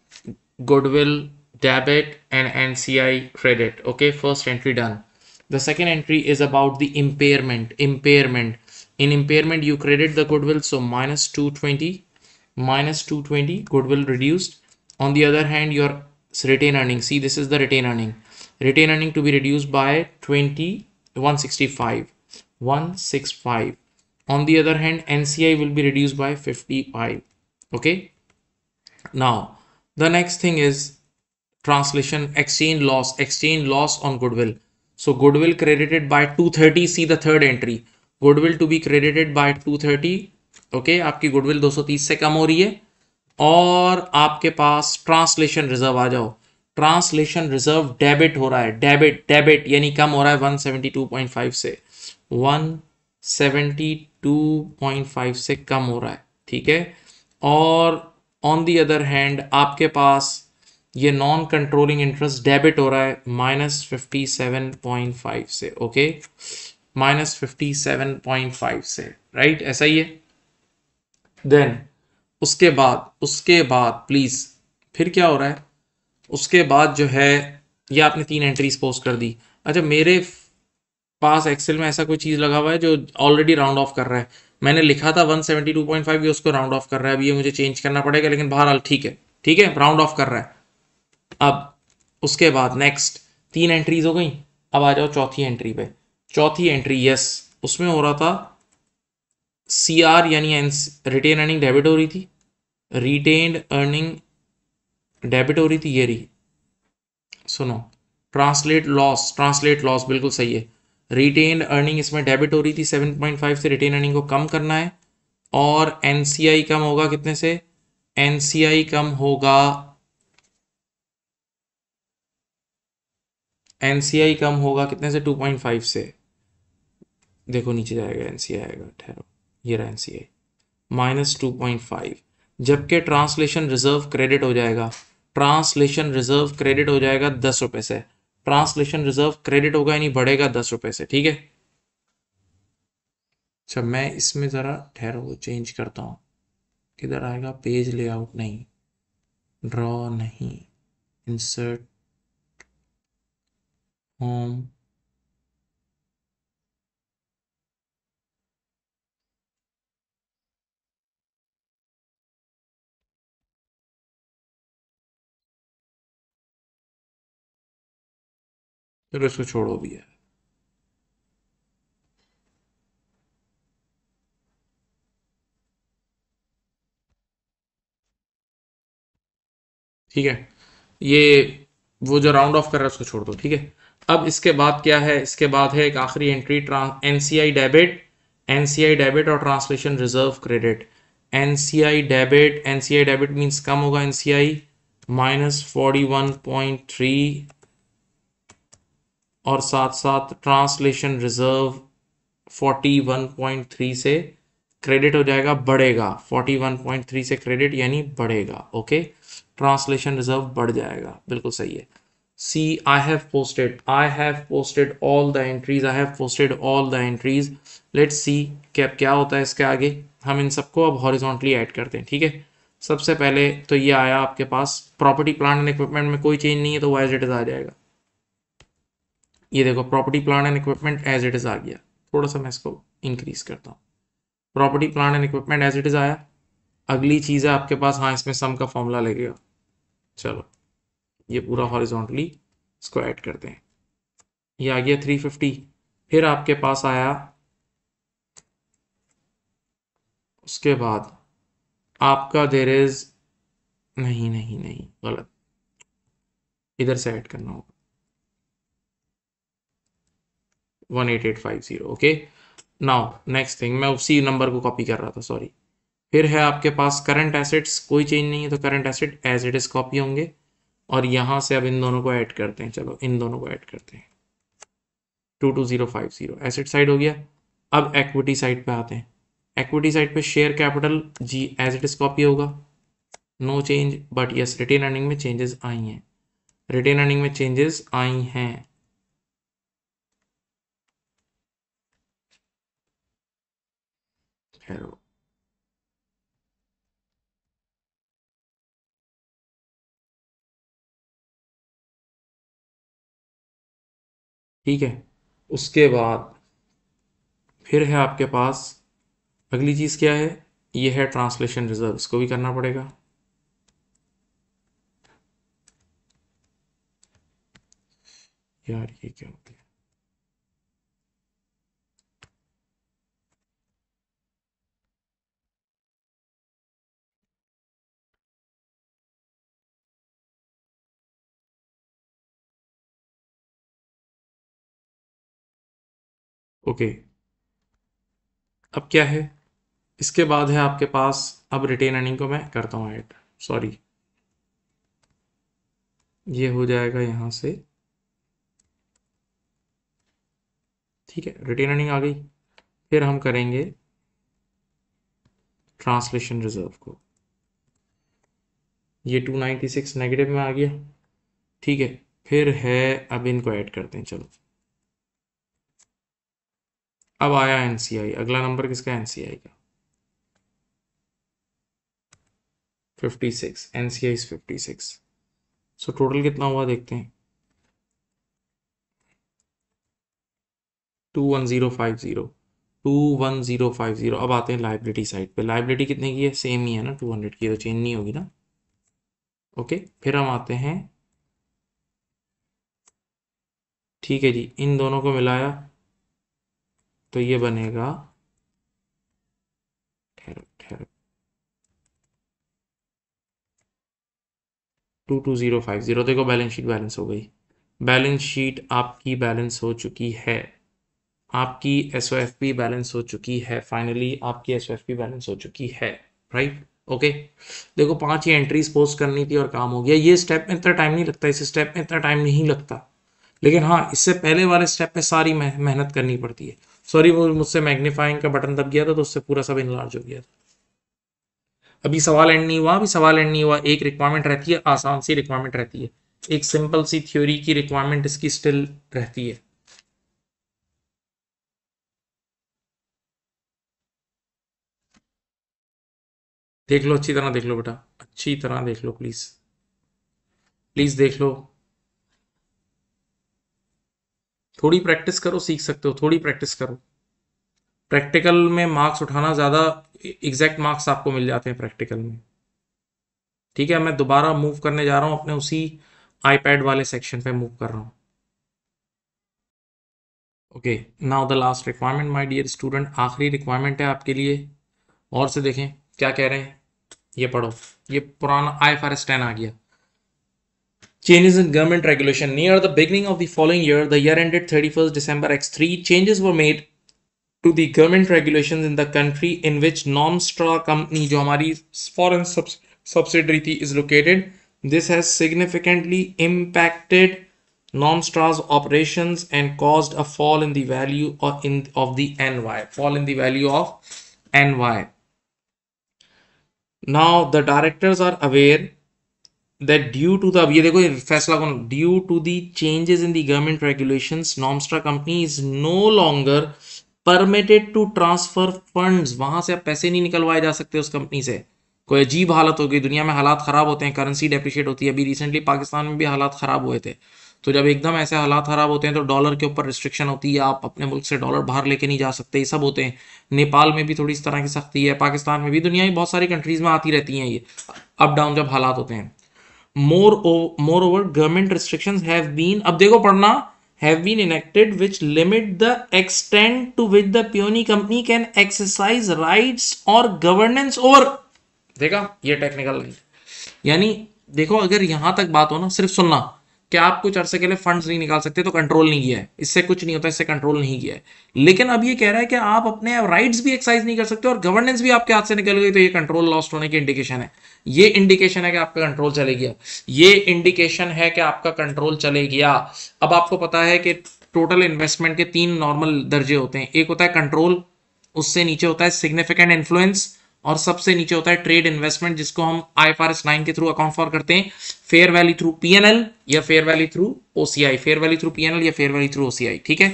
goodwill debit and nci credit okay first entry done the second entry is about the impairment impairment in impairment you credit the goodwill so minus 220 minus 220 goodwill reduced on the other hand your retained earning see this is the retained earning retained earning to be reduced by 20 165 165 on the other hand nci will be reduced by 55 okay now the next thing is translation exchange loss exchange loss on goodwill so goodwill credited by 230 see the third entry goodwill to be credited by 230 okay okay, आपकी गुडविल 230 से कम हो रही है और आपके पास ट्रांसलेशन रिजर्व आ जाओ ट्रांसलेशन रिजर्व डेबिट हो रहा है डेबिट डेबिट यानी कम हो रहा है 172.5 से 172.5 से कम हो रहा है ठीक है और ऑन दी अदर हैंड आपके पास ये नॉन कंट्रोलिंग इंटरेस्ट डेबिट हो रहा है minus fifty seven point five से okay minus fifty seven point five से राइट ऐसा ही है देन उसके बाद उसके बाद प्लीज़ फिर क्या हो रहा है उसके बाद जो है ये आपने तीन एंट्रीज पोस्ट कर दी अच्छा मेरे पास एक्सेल में ऐसा कोई चीज़ लगा हुआ है जो ऑलरेडी राउंड ऑफ कर रहा है मैंने लिखा था 172.5 ये उसको राउंड ऑफ कर रहा है अभी ये मुझे चेंज करना पड़ेगा लेकिन हाल ठीक है ठीक है राउंड ऑफ कर रहा है अब उसके बाद नेक्स्ट तीन एंट्रीज हो गई अब आ जाओ चौथी एंट्री पे चौथी एंट्री यस उसमें हो रहा था सी आर यानी रिटेन अर्निंग डेबिट हो रही थी रिटेन्ड अर्निंग डेबिट हो रही थी ये रही सुनो ट्रांसलेट लॉस ट्रांसलेट लॉस बिल्कुल सही है रिटेन अर्निंग इसमें डेबिट हो रही थी 7.5 से रिटेन अर्निंग को कम करना है और एन कम होगा कितने से एन कम होगा एन कम होगा कितने से 2.5 से देखो नीचे जाएगा एन आएगा ठहरो ये रहा N C I minus two point five जबकि ट्रांसलेशन रिजर्व क्रेडिट हो जाएगा ट्रांसलेशन रिजर्व क्रेडिट हो जाएगा दस रुपए से ट्रांसलेशन रिजर्व क्रेडिट होगा यानी बढ़ेगा दस रुपए से ठीक है अच्छा मैं इसमें ज़रा ठहरो चेंज करता हूँ किधर आएगा पेज लेआउट नहीं ड्रॉ नहीं इंसर्ट होम चलो इसको छोड़ो भी है ठीक है ये वो जो राउंड ऑफ कर रहा है उसको छोड़ दो ठीक है अब इसके बाद क्या है इसके बाद है एक आखिरी entry NCI debit NCI debit और translation reserve credit NCI debit NCI debit means कम होगा NCI minus forty one point three और साथ साथ ट्रांसलेशन रिजर्व 41.3 से क्रेडिट हो जाएगा बढ़ेगा 41.3 से क्रेडिट यानी बढ़ेगा ओके ट्रांसलेशन रिजर्व बढ़ जाएगा बिल्कुल सही है see I have posted I have posted all the entries I have posted all the entries let see कि अब क्या होता है इसके आगे हम इन सबको अब हॉरिजॉन्टली ऐड करते हैं ठीक है सबसे पहले तो ये आया आपके पास प्रॉपर्टी प्लांट एंड इक्विपमेंट में कोई चेंज नहीं है तो वाइज इट आ जाएगा ये देखो property plan and equipment as it is आ गया थोड़ा सा मैं इसको इंक्रीज करता हूँ property plan and equipment as it is आया अगली चीज़ है आपके पास हाँ इसमें सम का फॉर्मूला लगेगा चलो ये पूरा हॉरिजॉन्टली इसको ऐड करते हैं ये आ गया 350 फिर आपके पास आया उसके बाद आपका देर इज नहीं नहीं नहीं गलत इधर से ऐड करना होगा one eight eight five zero okay now next thing मैं उसी नंबर को कॉपी कर रहा था सॉरी फिर है आपके पास करंट एसेट्स कोई चेंज नहीं है तो current asset as it is copy होंगे और यहाँ से अब इन दोनों को ऐड करते हैं चलो इन दोनों को ऐड करते हैं two two zero five zero asset side हो गया अब एक्विटी साइड पे आते हैं एक्विटी साइड पे शेयर कैपिटल जी एज इट इज कॉपी होगा no change but yes retain earning में चेंजेस आई हैं रिटेन अर्निंग में चेंजेस आई हैं panel ठीक है उसके बाद फिर है आपके पास अगली चीज़ क्या है ये है ट्रांसलेशन रिजर्व इसको भी करना पड़ेगा यार ये क्या ओके अब क्या है इसके बाद है आपके पास अब रिटेन अर्निंग को मैं करता हूँ ऐड सॉरी ये हो जाएगा यहाँ से ठीक है रिटेन अर्निंग आ गई फिर हम करेंगे ट्रांसलेशन रिजर्व को ये 296 नेगेटिव में आ गया ठीक है फिर है अब इनको ऐड करते हैं चलो अब आया एनसीआई अगला नंबर किसका एनसीआई का 56 एनसीआई 56 सो so, टोटल कितना हुआ देखते हैं 21050 21050 अब आते हैं लाइबिलिटी साइड पे लाइबिलिटी कितने की है सेम ही है ना 200 की तो चेंज नहीं होगी ना ओके फिर हम आते हैं ठीक है जी इन दोनों को मिलाया तो ये बनेगा ठहरो ठहरो two two zero five zero देखो बैलेंस शीट बैलेंस हो गई बैलेंस शीट आपकी बैलेंस हो चुकी है आपकी एस बैलेंस हो चुकी है फाइनली आपकी एस बैलेंस हो चुकी है राइट ओके देखो पांच ही एंट्रीज पोस्ट करनी थी और काम हो गया ये स्टेप में इतना टाइम नहीं लगता इस स्टेप में इतना टाइम नहीं लगता लेकिन हाँ इससे पहले वाले स्टेप में सारी मेहनत करनी पड़ती है सॉरी वो मुझसे मैग्नीफाइंग का बटन दब गया था तो उससे पूरा सब इनलार्ज हो गया था अभी सवाल एंड नहीं हुआ अभी सवाल एंड नहीं हुआ एक रिक्वायरमेंट रहती है आसान सी रिक्वायरमेंट रहती है एक सिंपल सी थ्योरी की रिक्वायरमेंट इसकी स्टिल रहती है देख लो अच्छी तरह देख लो बेटा अच्छी तरह देख लो प्लीज प्लीज देख लो थोड़ी प्रैक्टिस करो सीख सकते हो थोड़ी प्रैक्टिस करो प्रैक्टिकल में मार्क्स उठाना ज़्यादा एग्जैक्ट मार्क्स आपको मिल जाते हैं प्रैक्टिकल में ठीक है मैं दोबारा मूव करने जा रहा हूं अपने उसी आईपैड वाले सेक्शन पे मूव कर रहा हूं okay now the last requirement my dear student आखिरी रिक्वायरमेंट है आपके लिए और से देखें क्या कह रहे हैं ये पढ़ो ये पुराना आई फार एस टेन आ गया Changes in government regulation. Near the beginning of the following year, the year ended 31st December X3, changes were made to the government regulations in the country in which Nomstra company, Jomari's foreign subs subsidiary is located. This has significantly impacted Nomstra's operations and caused a fall in the value in of the NY, fall in the value of NY. Now the directors are aware that due to the अब ये देखो फैसला कौन due to the changes in the government regulation Nomstra company is no longer permitted to transfer funds वहां से आप पैसे नहीं निकलवाए जा सकते उस कंपनी से कोई अजीब हालत होगी दुनिया में हालात खराब होते हैं करेंसी डेप्रिशिएट होती है अभी रिसेंटली पाकिस्तान में भी हालात खराब हुए थे तो जब एकदम ऐसे हालात खराब होते हैं तो डॉलर के ऊपर रिस्ट्रिक्शन होती है आप अपने मुल्क से डॉलर बाहर लेके नहीं जा सकते ये सब होते हैं नेपाल में भी थोड़ी इस तरह की सख्ती है पाकिस्तान में भी दुनिया की बहुत सारी कंट्रीज में आती रहती है ये अप डाउन जब हालात होते हैं more more over government restriction have been अब देखो पढ़ना have been enacted which limit the extent to which the company can exercise rights और गवर्नेंस ओवर देखा ये टेक्निकल यानी देखो अगर यहां तक बात हो ना सिर्फ सुनना क्या आप कुछ अरसे के लिए फंड नहीं निकाल सकते तो कंट्रोल नहीं किया है इससे कुछ नहीं होता इससे कंट्रोल नहीं किया है लेकिन अब ये कह रहा है कि आप अपने राइट्स भी एक्सरसाइज नहीं कर सकते और गवर्नेंस भी आपके हाथ से निकल गई तो ये कंट्रोल लॉस्ट होने की इंडिकेशन है ये इंडिकेशन है कि आपका कंट्रोल चले गया ये इंडिकेशन है कि आपका कंट्रोल चले गया अब आपको पता है कि टोटल इन्वेस्टमेंट के तीन नॉर्मल दर्जे होते हैं एक होता है कंट्रोल उससे नीचे होता है सिग्निफिकेंट इन्फ्लुएंस और सबसे नीचे होता है ट्रेड इन्वेस्टमेंट जिसको हम आई फर एस के थ्रू अकाउंट फॉर करते हैं फेयर वैली थ्रू पीएनएल या fair value through OCI fair value through PNL या फेयर वैली थ्रू ओसीआई ठीक है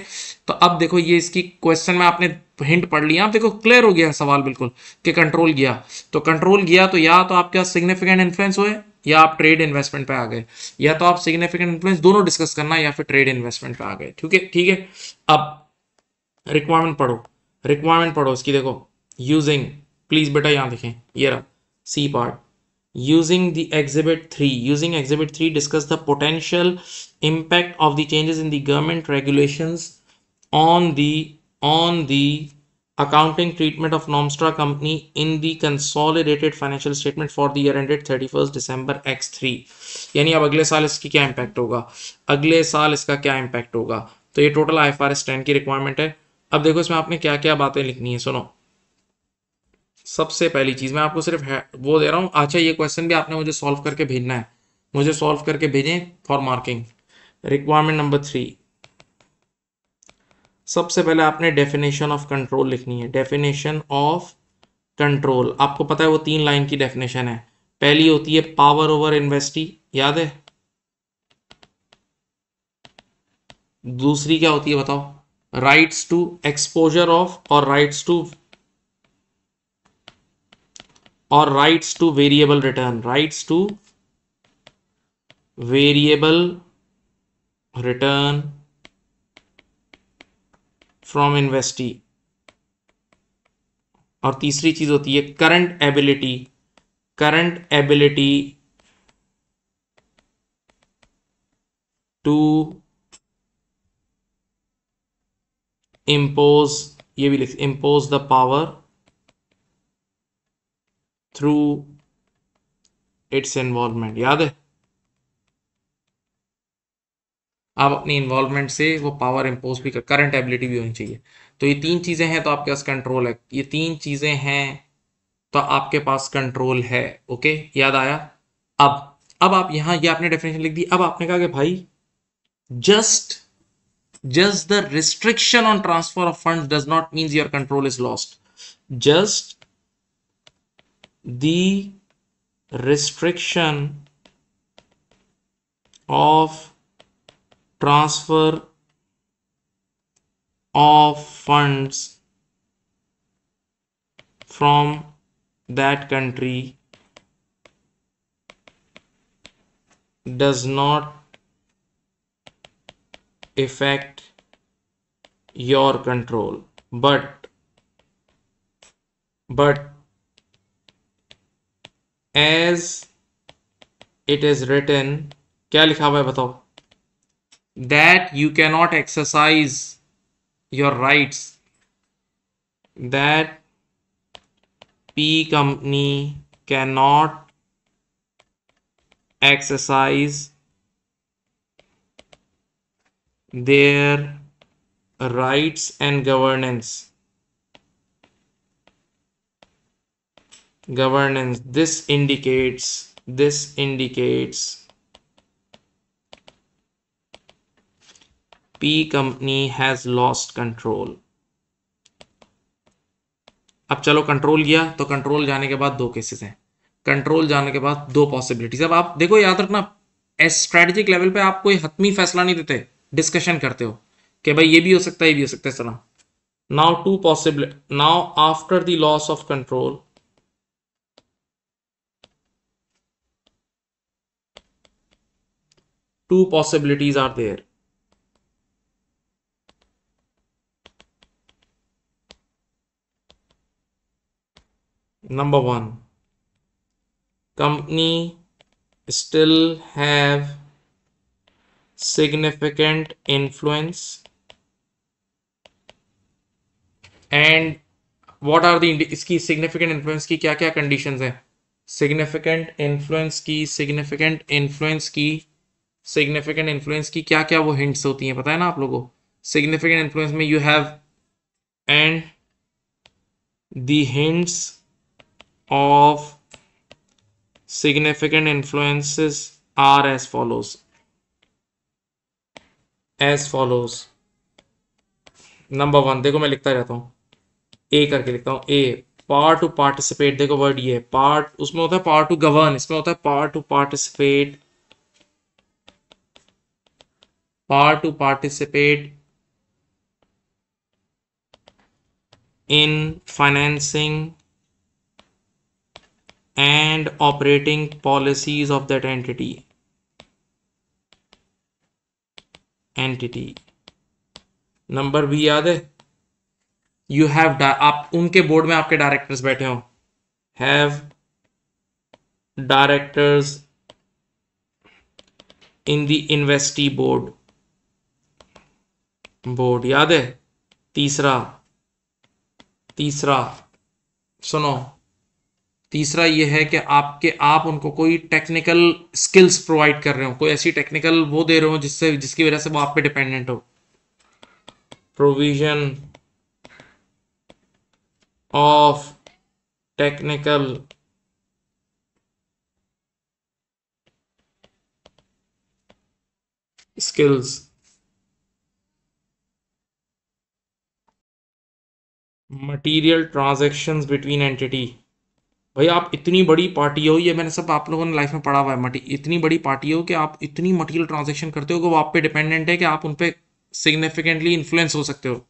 तो अब देखो ये इसकी क्वेश्चन में आपने हिंट पढ़ लिया आप देखो क्लियर हो गया सवाल बिल्कुल कि कंट्रोल गया तो कंट्रोल गया तो या तो आपका सिग्निफिकेंट इन्फ्लुएंस हुए या आप ट्रेड इन्वेस्टमेंट पे आ गए या तो आप सिग्निफिकेंट इन्फ्लुएंस दोनों डिस्कस करना या फिर ट्रेड इन्वेस्टमेंट पे आ गए ठीक है ठीक है अब रिक्वायरमेंट पढ़ो रिक्वायरमेंट पढ़ो इसकी देखो यूजिंग प्लीज बेटा यहाँ देखें ये रहा C part using the exhibit three using exhibit three discuss the potential impact of the changes in the government regulation on the on the accounting treatment of Nomstra company in the consolidated financial statement for the year ended thirty first December X three यानी अब अगले साल इसकी क्या इम्पैक्ट होगा अगले साल इसका क्या इम्पैक्ट होगा तो ये total I F R S ten की रिक्वायरमेंट है अब देखो इसमें आपने क्या क्या बातें लिखनी है सुनो सबसे पहली चीज़ मैं आपको सिर्फ वो दे रहा हूँ अच्छा ये क्वेश्चन भी आपने मुझे सॉल्व करके भेजना है मुझे सॉल्व करके भेजें for marking requirement number three सबसे पहले आपने डेफिनेशन ऑफ कंट्रोल लिखनी है डेफिनेशन ऑफ कंट्रोल आपको पता है वो तीन लाइन की डेफिनेशन है पहली होती है पावर ओवर इन्वेस्टी याद है दूसरी क्या होती है बताओ राइट्स टू एक्सपोजर ऑफ और राइट्स टू और rights to variable return rights to variable return from investee और तीसरी चीज होती है current ability current ability to impose ये भी लिख impose the power through its involvement याद है आप अपनी इन्वॉल्वमेंट से वो पावर इम्पोज भी कर करंट एबिलिटी भी होनी चाहिए तो ये तीन चीज़ें हैं तो आपके पास कंट्रोल है ये तीन चीज़ें हैं तो आपके पास कंट्रोल है ओके याद आया अब अब आप यहां ये आपने डेफिनेशन लिख दी अब आपने कहा कि भाई just just the restriction on transfer of funds does not means your control is lost just the restriction of transfer of funds from that country does not affect your control but but as it is written, क्या लिखा हुआ है बताओ that you cannot exercise your rights that p company cannot exercise their rights and governance governance this indicates this indicates P company has lost control अब चलो कंट्रोल गया तो कंट्रोल जाने के बाद दो केसेस हैं कंट्रोल जाने के बाद दो पॉसिबिलिटीज अब आप देखो याद रखना स्ट्रेटेजिक लेवल पे आप कोई हतमी फैसला नहीं देते डिस्कशन करते हो कि भाई ये भी हो सकता है ये भी हो सकता है सलाम now two possibility now after the loss of control two possibilities are there number 1 company still have significant influence and what are the इसकी significant influence की क्या क्या conditions हैं significant influence की significant influence की सिग्निफिकेंट इन्फ्लुएंस की क्या क्या वो हिंट्स होती हैं पता है ना आप लोगों सिग्निफिकेंट इन्फ्लुएंस में you have and the hints of significant influences are as follows as number one देखो मैं लिखता रहता हूँ ए करके लिखता हूँ ए पार टू पार्टिसिपेट देखो वर्ड ये पार्ट उसमें होता है पार्ट टू गवर्न इसमें होता है part to participate power to participate in financing and operating policies of that entity entity number B, B याद you have. आप उनके बोर्ड में आपके डायरेक्टर्स बैठे हो Have directors in the investee board board याद है तीसरा तीसरा सुनो तीसरा ये है कि आपके आप उनको कोई टेक्निकल स्किल्स प्रोवाइड कर रहे हो कोई ऐसी टेक्निकल वो दे रहे हो जिससे जिसकी वजह से वो आप पे डिपेंडेंट हो provision of technical skills material transaction between entity भाई आप इतनी बड़ी पार्टी हो ये मैंने सब आप लोगों ने लाइफ में पढ़ा हुआ है इतनी बड़ी पार्टी हो कि आप इतनी मटीरियल ट्रांजेक्शन करते हो कि वो आप पे डिपेंडेंट है कि आप उन पर सिग्निफिकेंटली इन्फ्लुएंस हो सकते हो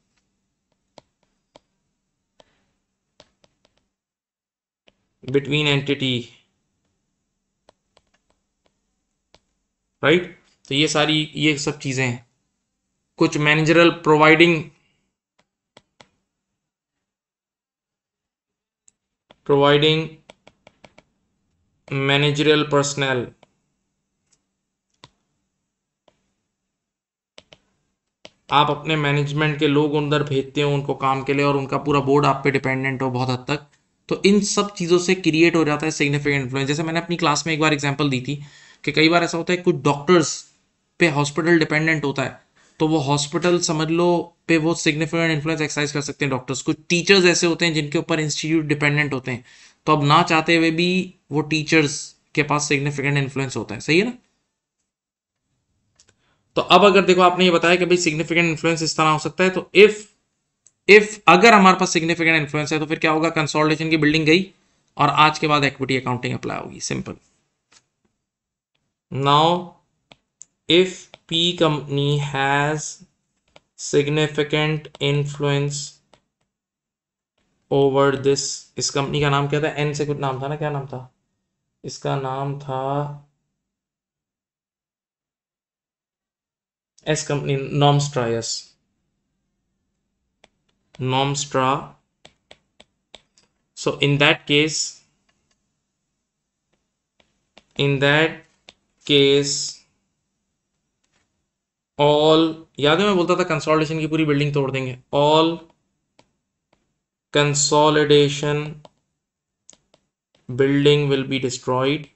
बिटवीन एंटिटी राइट तो ये सारी ये सब चीज़ें हैं कुछ managerial providing providing managerial personnel आप अपने मैनेजमेंट के लोग उधर भेजते हो उनको काम के लिए और उनका पूरा बोर्ड आप पे डिपेंडेंट हो बहुत हद तक तो इन सब चीज़ों से क्रिएट हो जाता है सिग्निफिकेंट इन्फ्लुएंस जैसे मैंने अपनी क्लास में एक बार एग्जांपल दी थी कि कई बार ऐसा होता है कुछ डॉक्टर्स पे हॉस्पिटल डिपेंडेंट होता है तो वो हॉस्पिटल समझ लो पे वो सिग्निफिकेंट इन्फ्लुएंस एक्सरसाइज कर सकते हैं डॉक्टर्स कुछ टीचर्स ऐसे होते हैं जिनके ऊपर इंस्टीट्यूट डिपेंडेंट होते हैं तो अब ना चाहते हुए भी वो टीचर्स के पास सिग्निफिकेंट इन्फ्लुएंस होता है सही है ना तो अब अगर देखो आपने ये बताया कि भाई सिग्निफिकेंट इन्फ्लुएंस इस तरह हो सकता है तो इफ इफ अगर हमारे पास सिग्निफिकेंट इन्फ्लुएंस है तो फिर क्या होगा कंसोलिडेशन की बिल्डिंग गई और आज के बाद एक्विटी अकाउंटिंग अप्लाई होगी simple now if P company has significant influence over this इस कंपनी का नाम क्या था एन से कुछ नाम था ना क्या नाम था इसका नाम था S company Nomstra yes Nomstra so in that case in that case all याद है मैं बोलता था कंसोलिडेशन की पूरी बिल्डिंग तोड़ देंगे all consolidation building will be destroyed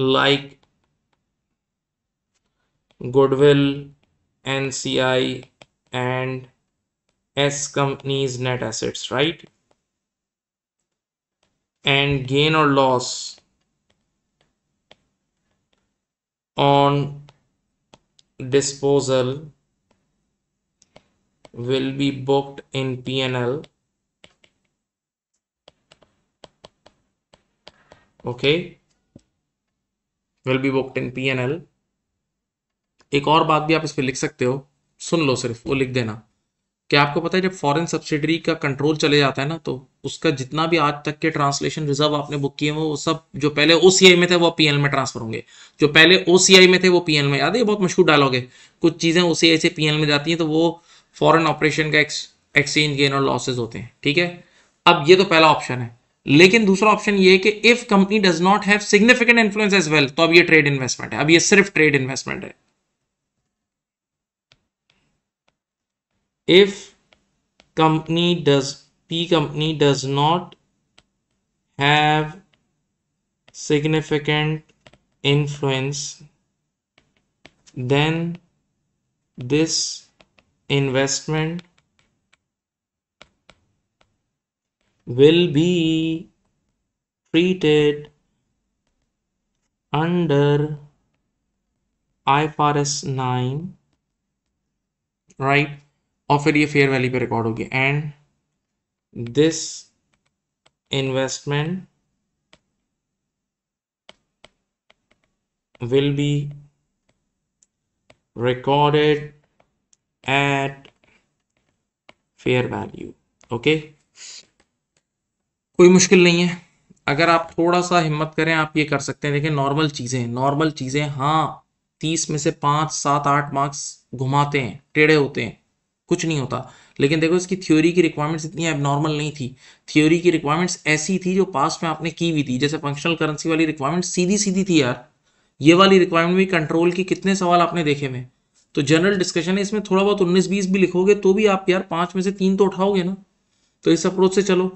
like goodwill N C I and S companies net assets right and gain और loss on disposal will be booked in PNL okay will be booked in PNL एक और बात भी आप इस पर लिख सकते हो सुन लो सिर्फ वो लिख देना क्या आपको पता है जब फॉरेन सब्सिडरी का कंट्रोल चले जाता है ना तो उसका जितना भी आज तक के ट्रांसलेशन रिजर्व आपने बुक किए वो सब जो पहले ओ में थे वो पीएल में ट्रांसफर होंगे जो पहले ओ में थे वो पीएल में याद है बहुत मशहूर डायलॉग है कुछ चीज़ें ओ से पीएल में जाती हैं तो वो फॉरन ऑपरेशन का एक्सचेंज गेन और लॉसेज होते हैं ठीक है अब ये तो पहला ऑप्शन है लेकिन दूसरा ऑप्शन ये है कि if company does not have significant influence as well तो अब ये ट्रेड इन्वेस्टमेंट है अब ये सिर्फ ट्रेड इन्वेस्टमेंट है if company does P company does not have significant influence then this investment will be treated under IFRS 9 right और फिर ये फेयर वैल्यू पे रिकॉर्ड होगी and this investment will be recorded at fair value okay कोई मुश्किल नहीं है अगर आप थोड़ा सा हिम्मत करें आप ये कर सकते हैं देखिए नॉर्मल चीजें नॉर्मल चीजें हाँ तीस में से पांच सात आठ मार्क्स घुमाते हैं टेढ़े होते हैं कुछ नहीं होता लेकिन देखो इसकी थ्योरी की रिक्वायरमेंट्स इतनी एबनॉर्मल नहीं थी थ्योरी की रिक्वायरमेंट्स ऐसी थी जो पास्ट में आपने की हुई थी जैसे फंक्शनल करेंसी वाली रिक्वायरमेंट सीधी सीधी थी यार ये वाली रिक्वायरमेंट भी कंट्रोल की कितने सवाल आपने देखे में तो जनरल डिस्कशन है इसमें थोड़ा बहुत उन्नीस बीस भी लिखोगे तो भी आप यार पाँच में से तीन तो उठाओगे ना तो इस अप्रोच से चलो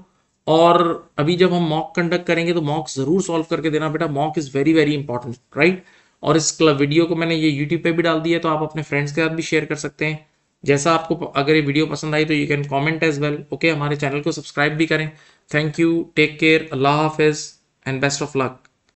और अभी जब हम मॉक कंडक्ट करेंगे तो मॉक ज़रूर सॉल्व करके देना बेटा mock is very very important right और इस क्लब वीडियो को मैंने ये यूट्यूब पे भी डाल दिया है तो आप अपने फ्रेंड्स के साथ भी शेयर कर सकते हैं जैसा आपको अगर ये वीडियो पसंद आई तो you can comment as well okay हमारे चैनल को सब्सक्राइब भी करें थैंक यू टेक केयर अल्लाह हाफिज़ एंड बेस्ट ऑफ लक